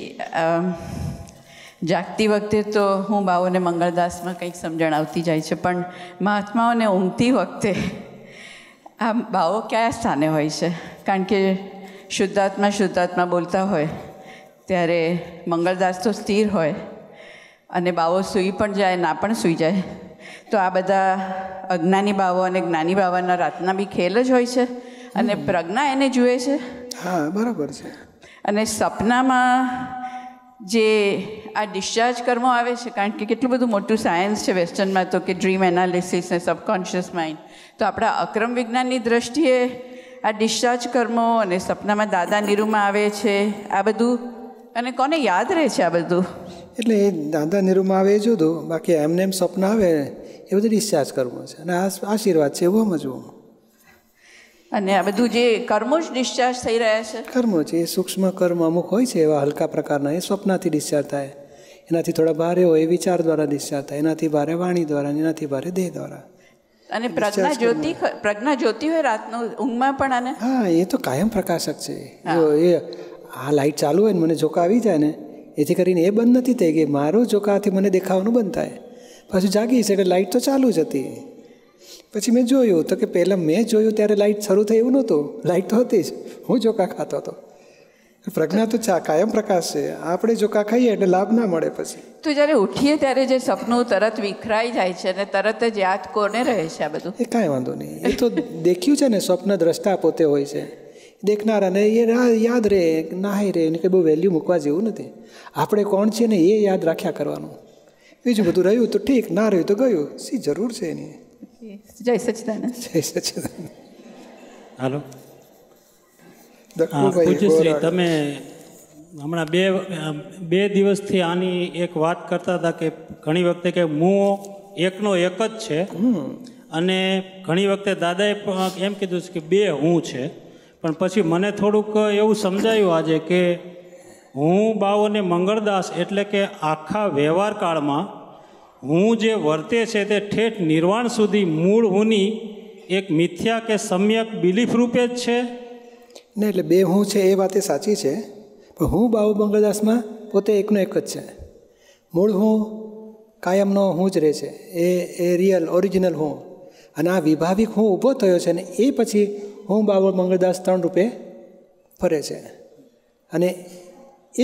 જાગતી વખતે તો હું બાઓને મંગળદાસમાં કંઈક સમજણ આવતી જાય છે પણ મહાત્માઓને ઊંઘતી વખતે આ બાઓ કયા સ્થાને હોય છે કારણ કે શુદ્ધાત્મા શુદ્ધાત્મા બોલતા હોય ત્યારે મંગળદાસ તો સ્થિર હોય અને બાવો સૂઈ પણ જાય ના પણ સૂઈ જાય તો આ બધા અજ્ઞાની બાવો અને જ્ઞાની બાવાના રાતના બી ખેલ જ હોય છે અને પ્રજ્ઞા એને જુએ છે હા બરાબર છે અને સપનામાં જે આ ડિસ્ચાર્જ કર્મો આવે છે કારણ કે કેટલું બધું મોટું સાયન્સ છે વેસ્ટર્નમાં તો કે ડ્રીમ એનાલિસિસ ને સબકોન્શિયસ માઇન્ડ તો આપણા અક્રમ વિજ્ઞાનની દ્રષ્ટિએ આ ડિસ્ચાર્જ કર્મો અને સપનામાં દાદા નીરુમાં આવે છે આ બધું અને કોને યાદ રહે છે આ બધું એટલે એ દાદા નિરૂમાં આવે એ જુદું બાકી એમને એમ સ્વપ્ન આવે એ બધું ડિસ્ચાર્જ કરવું છે અને આ આશીર્વાદ છે એવું સમજવું અને આ બધું જે કર્મો જ ડિસ્ચાર્જ થઈ રહ્યા છે કર્મો છે એ સૂક્ષ્મ કર્મ અમુક હોય છે એવા હલકા પ્રકારના એ સ્વપ્નથી ડિસ્ચાર્જ થાય એનાથી થોડા ભારે હોય એ વિચાર દ્વારા ડિસ્ચાર્જ થાય એનાથી ભારે વાણી દ્વારા એનાથી ભારે દેહ દ્વારા અને પ્રજ્ઞા જ્યોતિ પ્રજ્ઞા જ્યોતિ હોય રાતનો ઊંઘમાં પણ આને હા એ તો કાયમ પ્રકાશક છે એ આ લાઇટ ચાલુ હોય ને મને જોકા આવી જાય ને એથી કરીને એ બંધ નથી થઈ ગઈ મારો જોકાથી મને દેખાવાનું બંધ થાય પાછું જાગીશ એટલે લાઇટ તો ચાલુ જ હતી પછી મેં જોયું તો કે પહેલાં મેં જોયું ત્યારે લાઇટ શરૂ થઈ એવું નહોતું લાઇટ તો હતી જ હું જોકા ખાતો હતો પ્રજ્ઞા તો ચા કાયમ પ્રકાશ છે આપણે જો કા ખાઈએ એટલે લાભ ના મળે પછી તો જ્યારે ઉઠીએ ત્યારે જે સપનું તરત વિખરાઈ જાય છે અને તરત જ યાદ કોને રહે છે આ બધું એ કાંઈ વાંધો નહીં એ તો દેખ્યું છે ને સ્વપ્ન દ્રષ્ટા પોતે હોય છે દેખનારાને એ યાદ રહે નાહી રહે એને કંઈ બહુ વેલ્યુ મૂકવા જેવું નથી આપણે કોણ છીએ ને એ યાદ રાખ્યા કરવાનું બીજું બધું રહ્યું તો ઠીક ના રહ્યું તો ગયું શી જરૂર છે એની જય સચિદાનંદ જય સચિદાનંદ હાલો પૂજ્યશ્રી તમે હમણાં બે બે દિવસથી આની એક વાત કરતા હતા કે ઘણી વખતે કે મુઓ એકનો એક જ છે અને ઘણી વખતે દાદાએ એમ કીધું છે કે બે હું છે પણ પછી મને થોડુંક એવું સમજાયું આજે કે હું બાઓને મંગળદાસ એટલે કે આખા વ્યવહાર કાળમાં હું જે વર્તે છે તે ઠેઠ નિર્વાણ સુધી મૂળ હુની એક મિથ્યા કે સમ્યક બિલીફ રૂપે જ છે ને એટલે બે હું છે એ વાતે સાચી છે પણ હું બાબુ મંગળદાસમાં પોતે એકનો એક જ છે મૂળ હું કાયમનો હું જ રહે છે એ એ રિયલ ઓરિજિનલ હું અને આ વિભાવિક હું ઊભો થયો છે ને એ પછી હું બાબો મંગળદાસ ત્રણ રૂપે ફરે છે અને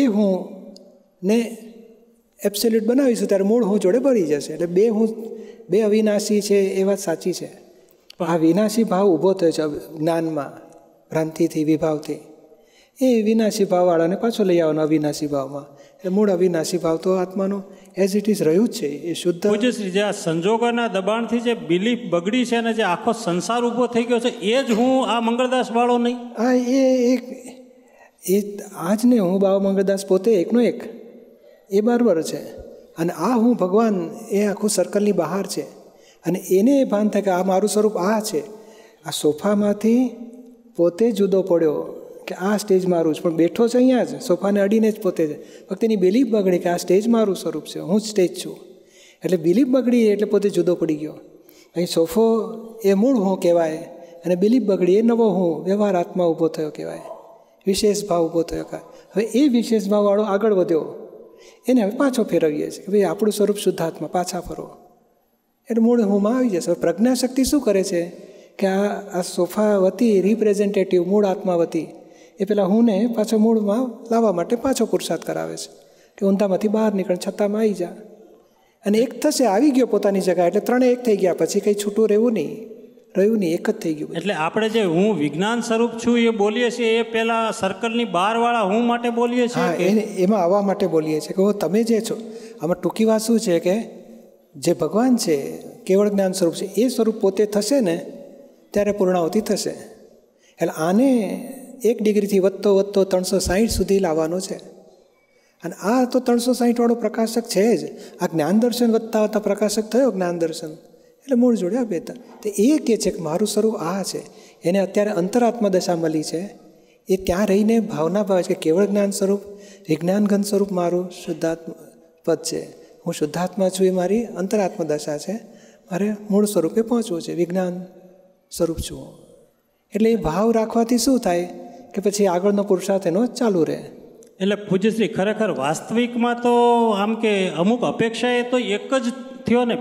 એ હું ને એબ્સોલ્યુટ બનાવીશું ત્યારે મૂળ હું જોડે ભરી જશે એટલે બે હું બે અવિનાશી છે એ વાત સાચી છે પણ આ વિનાશી ભાવ ઊભો થયો છે જ્ઞાનમાં ભ્રાંતિથી વિભાવથી એ વિનાશી ભાવવાળાને પાછો લઈ આવવાનો અવિનાશી ભાવમાં એટલે મૂળ અવિનાશી ભાવ તો આત્માનો એઝ ઇટ ઇઝ રહ્યું છે એ શુદ્ધ પૂજ્યશ્રી જે આ સંજોગોના દબાણથી જે બિલીફ બગડી છે અને જે આખો સંસાર ઊભો થઈ ગયો છે એ જ હું આ મંગળદાસ વાળો નહીં હા એ એક એ આજને હું બાવા મંગળદાસ પોતે એકનો એક એ બરાબર છે અને આ હું ભગવાન એ આખું સર્કલની બહાર છે અને એને એ ભાન થાય કે આ મારું સ્વરૂપ આ છે આ સોફામાંથી પોતે જુદો પડ્યો કે આ સ્ટેજ મારું છે પણ બેઠો છે અહીંયા જ સોફાને અડીને જ પોતે છે ફક્ત એની બિલીફ બગડી કે આ સ્ટેજ મારું સ્વરૂપ છે હું જ સ્ટેજ છું એટલે બિલીફ બગડી એટલે પોતે જુદો પડી ગયો અહીં સોફો એ મૂળ હું કહેવાય અને બિલીફ બગડી એ નવો હું વ્યવહાર આત્મા ઊભો થયો કહેવાય વિશેષ ભાવ ઊભો થયો કહેવાય હવે એ વિશેષ ભાવવાળો આગળ વધ્યો એને હવે પાછો ફેરવીએ છીએ કે ભાઈ આપણું સ્વરૂપ શુદ્ધાત્મા પાછા ફરો એટલે મૂળ હુંમાં આવી જશે હવે પ્રજ્ઞાશક્તિ શું કરે છે કે આ આ સોફા વતી રિપ્રેઝેન્ટેટિવ મૂળ આત્મા વતી એ પહેલાં ને પાછો મૂળમાં લાવવા માટે પાછો પુરસાદ કરાવે છે કે ઊંધામાંથી બહાર નીકળે છતાંમાં આવી જા અને એક થશે આવી ગયો પોતાની જગ્યા એટલે ત્રણે એક થઈ ગયા પછી કંઈ છૂટું રહેવું નહીં રહ્યું નહીં એક જ થઈ ગયું એટલે આપણે જે હું વિજ્ઞાન સ્વરૂપ છું એ બોલીએ છીએ એ પહેલા સર્કલની બહારવાળા હું માટે બોલીએ છીએ એને એમાં આવવા માટે બોલીએ છીએ કે તમે જે છો આમાં ટૂંકી વાત શું છે કે જે ભગવાન છે કેવળ જ્ઞાન સ્વરૂપ છે એ સ્વરૂપ પોતે થશે ને ત્યારે પૂર્ણાવતી થશે એટલે આને એક ડિગ્રીથી વધતો વધતો ત્રણસો સાહીઠ સુધી લાવવાનો છે અને આ તો ત્રણસો સાહીઠવાળો પ્રકાશક છે જ આ જ્ઞાન દર્શન વધતા વધતા પ્રકાશક થયો જ્ઞાન દર્શન એટલે મૂળ જોડ્યા બેતા તો એ કહે છે કે મારું સ્વરૂપ આ છે એને અત્યારે અંતરાત્મા દશા મળી છે એ ત્યાં રહીને ભાવના ભાવે છે કે કેવળ જ્ઞાન સ્વરૂપ વિજ્ઞાનઘન સ્વરૂપ મારું શુદ્ધાત્મ પદ છે હું શુદ્ધાત્મા છું એ મારી અંતરાત્મા દશા છે મારે મૂળ સ્વરૂપે પહોંચવું છે વિજ્ઞાન સ્વરૂપ છું એટલે એ ભાવ રાખવાથી શું થાય કે પછી આગળનો પુરુષાર્થ એનો ચાલુ રહે એટલે પૂજ્યશ્રી ખરેખર વાસ્તવિકમાં તો આમ કે અમુક અપેક્ષા એ તો એક જ થયો ને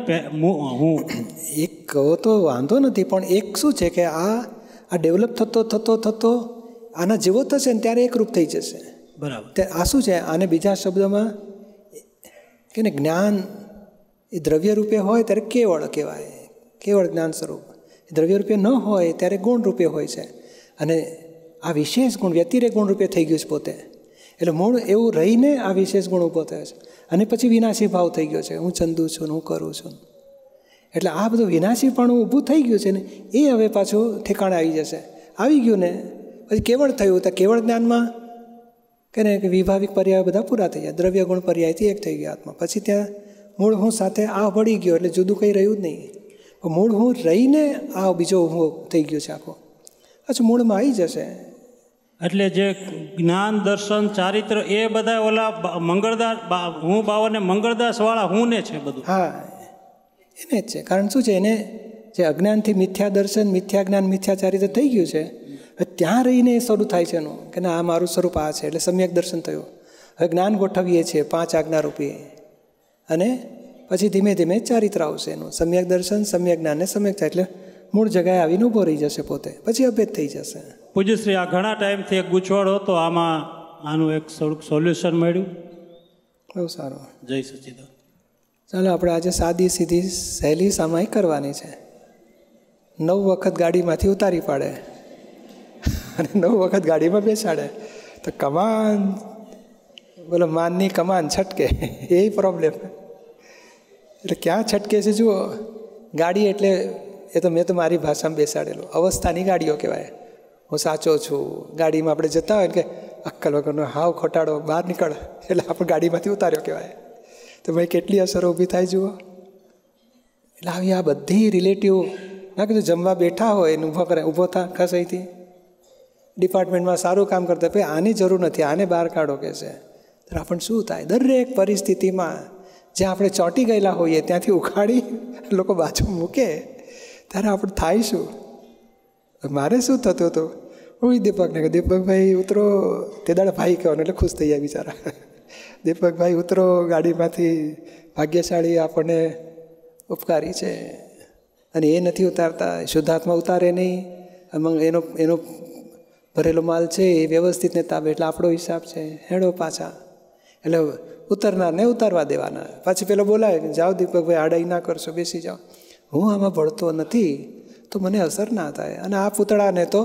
હું એક કહો તો વાંધો નથી પણ એક શું છે કે આ આ ડેવલપ થતો થતો થતો આના જેવો થશે ને ત્યારે એકરૂપ થઈ જશે બરાબર આ શું છે આને બીજા શબ્દમાં કે ને જ્ઞાન એ દ્રવ્ય રૂપે હોય ત્યારે કેવળ કહેવાય કેવળ જ્ઞાન સ્વરૂપ દ્રવ્ય રૂપે ન હોય ત્યારે ગુણ રૂપે હોય છે અને આ વિશેષ ગુણ વ્યતિરેક ગુણ રૂપે થઈ ગયું છે પોતે એટલે મૂળ એવું રહીને આ વિશેષ ગુણ ઊભો થયો છે અને પછી વિનાશી ભાવ થઈ ગયો છે હું ચંદુ છું હું કરું છું એટલે આ બધું વિનાશી પણ ઊભું થઈ ગયું છે ને એ હવે પાછું ઠેકાણે આવી જશે આવી ગયું ને પછી કેવળ થયું તો કેવળ જ્ઞાનમાં કે ને કે વિભાવિક પર્યાય બધા પૂરા થઈ ગયા દ્રવ્ય ગુણ પર્યાયથી એક થઈ ગયા આત્મા પછી ત્યાં મૂળ હું સાથે આ વળી ગયો એટલે જુદું કંઈ રહ્યું જ નહીં મૂળ હું રહીને આ બીજો હું થઈ ગયો છે આખો અચ્છા મૂળમાં આવી જશે એટલે જે જ્ઞાન દર્શન ચારિત્ર એ બધા ઓલા મંગળદાસ હું બાવાને મંગળદાસવાળા હું ને છે બધું હા એને જ છે કારણ શું છે એને જે અજ્ઞાનથી મિથ્યા દર્શન મિથ્યા જ્ઞાન મિથ્યા ચારિત્ર થઈ ગયું છે ત્યાં રહીને એ શરૂ થાય છે એનું કે ના આ મારું સ્વરૂપ આ છે એટલે સમ્યક દર્શન થયું હવે જ્ઞાન ગોઠવીએ છીએ પાંચ આજ્ઞા આજ્ઞારૂપી અને પછી ધીમે ધીમે ચારિત્ર આવશે એનું સમ્યક દર્શન સમ્યક જ્ઞાન ને સમ્યક થાય એટલે મૂળ જગાએ આવીને ઊભો રહી જશે પોતે પછી અભેદ થઈ જશે પૂજ્યશ્રી આ ઘણા ટાઈમથી એક ગૂંચવાડો હતો આમાં આનું એક થોડુંક સોલ્યુશન મળ્યું બહુ સારું જય સચિદાન ચાલો આપણે આજે સાદી સીધી સહેલી સામાયિક કરવાની છે નવ વખત ગાડીમાંથી ઉતારી પાડે અને નવ વખત ગાડીમાં બેસાડે તો કમાન બોલો માનની કમાન છટકે એ પ્રોબ્લેમ એટલે ક્યાં છટકે છે જુઓ ગાડી એટલે એ તો મેં તો મારી ભાષામાં બેસાડેલું અવસ્થાની ગાડીઓ કહેવાય હું સાચો છું ગાડીમાં આપણે જતા હોય ને કે અક્કલ વગરનો હાવ ખોટાડો બહાર નીકળ એટલે આપણે ગાડીમાંથી ઉતાર્યો કહેવાય તો ભાઈ કેટલી અસરો ઊભી થાય જુઓ એટલે આવી આ બધી રિલેટિવ ના કીધું જમવા બેઠા હોય એને ઊભો કરે ઊભો થા ખસ અહીંથી ડિપાર્ટમેન્ટમાં સારું કામ કરતા ભાઈ આની જરૂર નથી આને બહાર કાઢો કે છે તો આપણને શું થાય દરેક પરિસ્થિતિમાં જ્યાં આપણે ચોંટી ગયેલા હોઈએ ત્યાંથી ઉખાડી લોકો બાજુ મૂકે ત્યારે આપણે થાય શું મારે શું થતું હતું હું દીપકને કહ્યું દીપકભાઈ ઉતરો તે દાડે ભાઈ કહેવાનું એટલે ખુશ થઈ ગયા બિચારા દીપકભાઈ ઉતરો ગાડીમાંથી ભાગ્યશાળી આપણને ઉપકારી છે અને એ નથી ઉતારતા શુદ્ધાત્મા ઉતારે નહીં અમંગ એનો એનો ભરેલો માલ છે એ વ્યવસ્થિત ને તાબે એટલે આપણો હિસાબ છે હેડો પાછા એટલે ઉતરનારને ઉતારવા દેવાના પાછી પેલો બોલાવે જાઓ દીપકભાઈ આડાઈ ના કરશો બેસી જાઓ હું આમાં ભળતો નથી તો મને અસર ના થાય અને આ પૂતળાને તો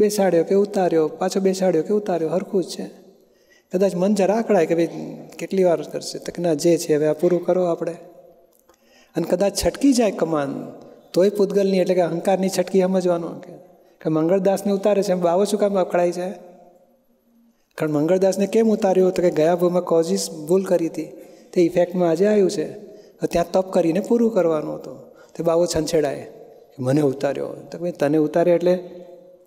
બેસાડ્યો કે ઉતાર્યો પાછો બેસાડ્યો કે ઉતાર્યો હરખું જ છે કદાચ મન જરા આકડાય કે ભાઈ કેટલી વાર કરશે તકના જે છે હવે આ પૂરું કરો આપણે અને કદાચ છટકી જાય કમાન તોય પૂતગલની એટલે કે અહંકારની છટકી સમજવાનું કે મંગળદાસને ઉતારે છે એમ બાવો શું કામ અકળાય છે કારણ મંગળદાસને કેમ ઉતાર્યું હતું કે ગયા ભૂમાં કોઝિસ ભૂલ કરી હતી તે ઇફેક્ટમાં આજે આવ્યું છે ત્યાં તપ કરીને પૂરું કરવાનું હતું તે બાવો છંછેડાય મને ઉતાર્યો તો ભાઈ તને ઉતારે એટલે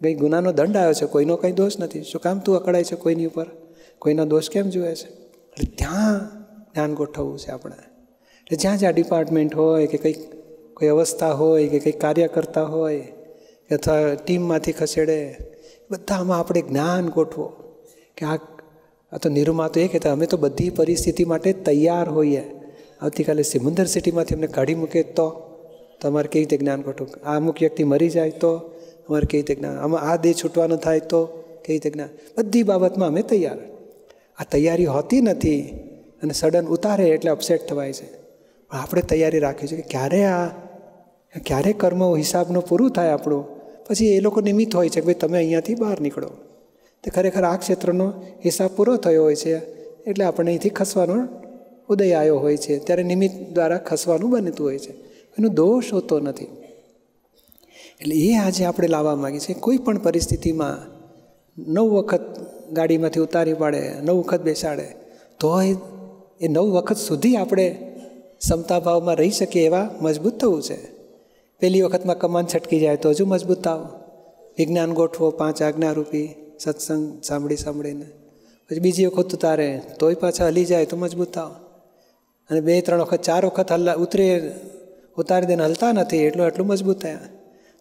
કંઈ ગુનાનો દંડ આવ્યો છે કોઈનો કંઈ દોષ નથી શું કામ તું અકળાય છે કોઈની ઉપર કોઈનો દોષ કેમ જુએ છે એટલે ત્યાં જ્ઞાન ગોઠવવું છે આપણે એટલે જ્યાં જ્યાં ડિપાર્ટમેન્ટ હોય કે કંઈક કોઈ અવસ્થા હોય કે કંઈક કાર્ય કરતા હોય કે અથવા ટીમમાંથી ખસેડે બધામાં આપણે જ્ઞાન ગોઠવો કે આ આ તો નિરૂમા તો એ કે અમે તો બધી પરિસ્થિતિ માટે તૈયાર હોઈએ આવતીકાલે સિમુંદર સિટીમાંથી અમને કાઢી મૂકે તો તો અમારે કેવી રીતે જ્ઞાન ખોટું આ અમુક વ્યક્તિ મરી જાય તો અમારે કેવી રીતે જ્ઞાન આમાં આ દેહ છૂટવાનો થાય તો કેવી રીતે જ્ઞાન બધી બાબતમાં અમે તૈયાર આ તૈયારી હોતી નથી અને સડન ઉતારે એટલે અપસેટ થવાય છે પણ આપણે તૈયારી રાખી છે કે ક્યારે આ ક્યારે કર્મ હિસાબનો પૂરું થાય આપણું પછી એ લોકો નિમિત્ત હોય છે કે ભાઈ તમે અહીંયાથી બહાર નીકળો તો ખરેખર આ ક્ષેત્રનો હિસાબ પૂરો થયો હોય છે એટલે આપણે અહીંથી ખસવાનો ઉદય આવ્યો હોય છે ત્યારે નિમિત્ત દ્વારા ખસવાનું બનતું હોય છે એનો દોષ હોતો નથી એટલે એ આજે આપણે લાવવા માગીએ છીએ કોઈ પણ પરિસ્થિતિમાં નવ વખત ગાડીમાંથી ઉતારી પાડે નવ વખત બેસાડે તોય એ નવ વખત સુધી આપણે સમતાભાવમાં રહી શકીએ એવા મજબૂત થવું છે પહેલી વખતમાં કમાન છટકી જાય તો હજુ મજબૂત થાવ વિજ્ઞાન ગોઠવો પાંચ આજ્ઞારૂપી સત્સંગ સાંભળી સાંભળીને પછી બીજી વખત ઉતારે તોય પાછા હલી જાય તો મજબૂત થાવ અને બે ત્રણ વખત ચાર વખત હલ્લા ઉતરે ઉતારી દેને હલતા નથી એટલું એટલું મજબૂત થયા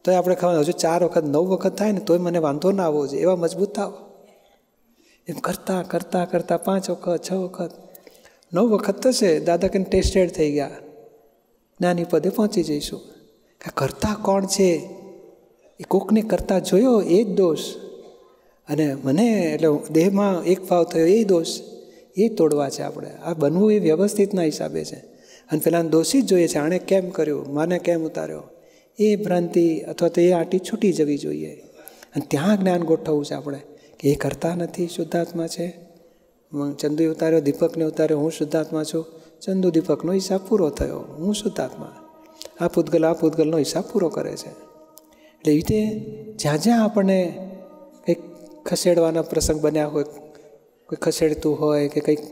તોય આપણે ખબર હજુ ચાર વખત નવ વખત થાય ને તોય મને વાંધો ના આવવો જોઈએ એવા મજબૂત થાવ એમ કરતાં કરતાં કરતાં પાંચ વખત છ વખત નવ વખત થશે દાદા કંઈ ટેસ્ટેડ થઈ ગયા નાની પદે પહોંચી જઈશું કે કરતા કોણ છે એ કોકને કરતા જોયો એ જ દોષ અને મને એટલે દેહમાં એક ભાવ થયો એ દોષ એ તોડવા છે આપણે આ બનવું એ વ્યવસ્થિતના હિસાબે છે અને પેલાને દોષી જ જોઈએ છે આણે કેમ કર્યું મને કેમ ઉતાર્યો એ ભ્રાંતિ અથવા તો એ આટી છૂટી જવી જોઈએ અને ત્યાં જ્ઞાન ગોઠવવું છે આપણે કે એ કરતા નથી શુદ્ધાત્મા છે ચંદુએ ઉતાર્યો દીપકને ઉતાર્યો હું શુદ્ધાત્મા છું ચંદુ દીપકનો હિસાબ પૂરો થયો હું શુદ્ધાત્મા આ પૂતગલ આ પૂતગલનો હિસાબ પૂરો કરે છે એટલે રીતે જ્યાં જ્યાં આપણને કંઈક ખસેડવાના પ્રસંગ બન્યા હોય કોઈ ખસેડતું હોય કે કંઈક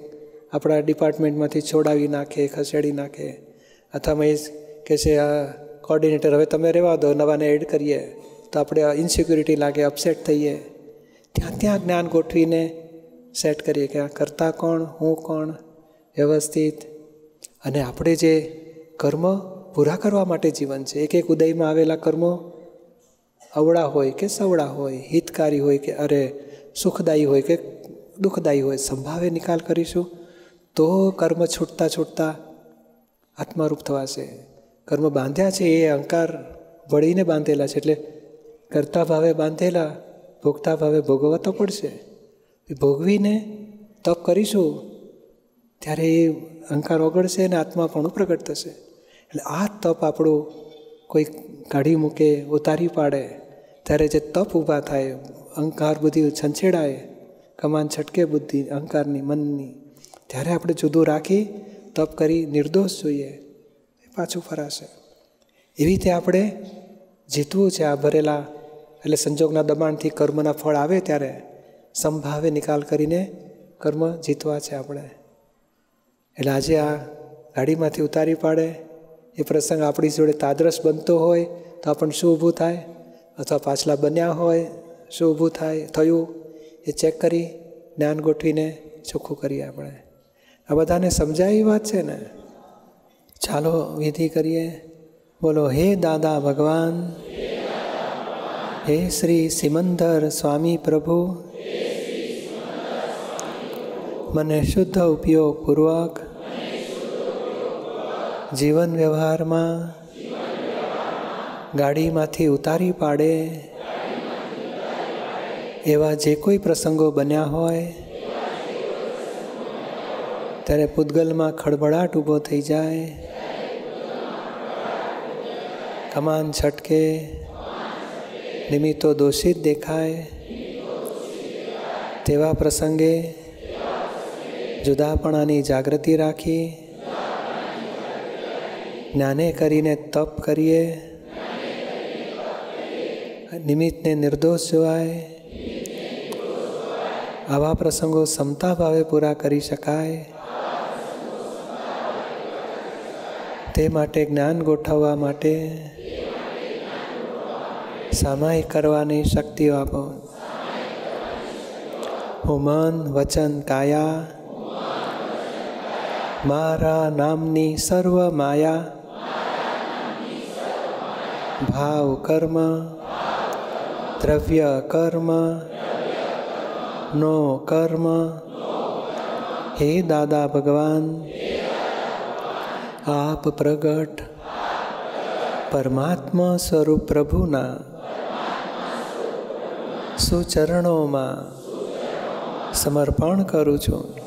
આપણા ડિપાર્ટમેન્ટમાંથી છોડાવી નાખે ખસેડી નાખે અથવા એ કે છે આ કોર્ડિનેટર હવે તમે રહેવા દો નવાને એડ કરીએ તો આપણે ઇન્સિક્યુરિટી લાગે અપસેટ થઈએ ત્યાં ત્યાં જ્ઞાન ગોઠવીને સેટ કરીએ કે આ કરતા કોણ હું કોણ વ્યવસ્થિત અને આપણે જે કર્મ પૂરા કરવા માટે જીવન છે એક એક ઉદયમાં આવેલા કર્મો અવળા હોય કે સવળા હોય હિતકારી હોય કે અરે સુખદાયી હોય કે દુઃખદાયી હોય સંભાવે નિકાલ કરીશું તો કર્મ છૂટતા છૂટતા આત્મારૂપ થવાશે કર્મ બાંધ્યા છે એ અહંકાર વળીને બાંધેલા છે એટલે કરતા ભાવે બાંધેલા ભોગતા ભાવે ભોગવવા તો પડશે એ ભોગવીને તપ કરીશું ત્યારે એ અહંકાર ઓગળશે અને આત્મા પણ પ્રગટ થશે એટલે આ તપ આપણું કોઈ કાઢી મૂકે ઉતારી પાડે ત્યારે જે તપ ઊભા થાય અહંકાર બુદ્ધિ છંછેડાય કમાન છટકે બુદ્ધિ અહંકારની મનની ત્યારે આપણે જુદું રાખી તપ કરી નિર્દોષ જોઈએ એ પાછું ફરાશે એવી રીતે આપણે જીતવું છે આ ભરેલા એટલે સંજોગના દબાણથી કર્મના ફળ આવે ત્યારે સંભાવે નિકાલ કરીને કર્મ જીતવા છે આપણે એટલે આજે આ ગાડીમાંથી ઉતારી પાડે એ પ્રસંગ આપણી જોડે તાદરસ બનતો હોય તો આપણને શું ઊભું થાય અથવા પાછલા બન્યા હોય શું ઊભું થાય થયું એ ચેક કરી જ્ઞાન ગોઠવીને ચોખ્ખું કરીએ આપણે આ બધાને સમજાય વાત છે ને ચાલો વિધિ કરીએ બોલો હે દાદા ભગવાન હે શ્રી સિમંદર સ્વામી પ્રભુ મને શુદ્ધ ઉપયોગપૂર્વક જીવન વ્યવહારમાં ગાડીમાંથી ઉતારી પાડે એવા જે કોઈ પ્રસંગો બન્યા હોય ત્યારે પૂતગલમાં ખળભળાટ ઊભો થઈ જાય કમાન છટકે નિમિત્તો દોષિત દેખાય તેવા પ્રસંગે જુદાપણાની જાગૃતિ રાખી જ્ઞાને કરીને તપ કરીએ નિમિત્તને નિર્દોષ જોવાય આવા પ્રસંગો સમતા ભાવે પૂરા કરી શકાય તે માટે જ્ઞાન ગોઠવવા માટે સામાયિક કરવાની શક્તિઓ આપો હું મન વચન કાયા મારા નામની સર્વ માયા ભાવ કર્મ દ્રવ્ય કર્મ નો કર્મ હે દાદા ભગવાન આપ પ્રગટ પરમાત્મા સ્વરૂપ પ્રભુના સુચરણોમાં સમર્પણ કરું છું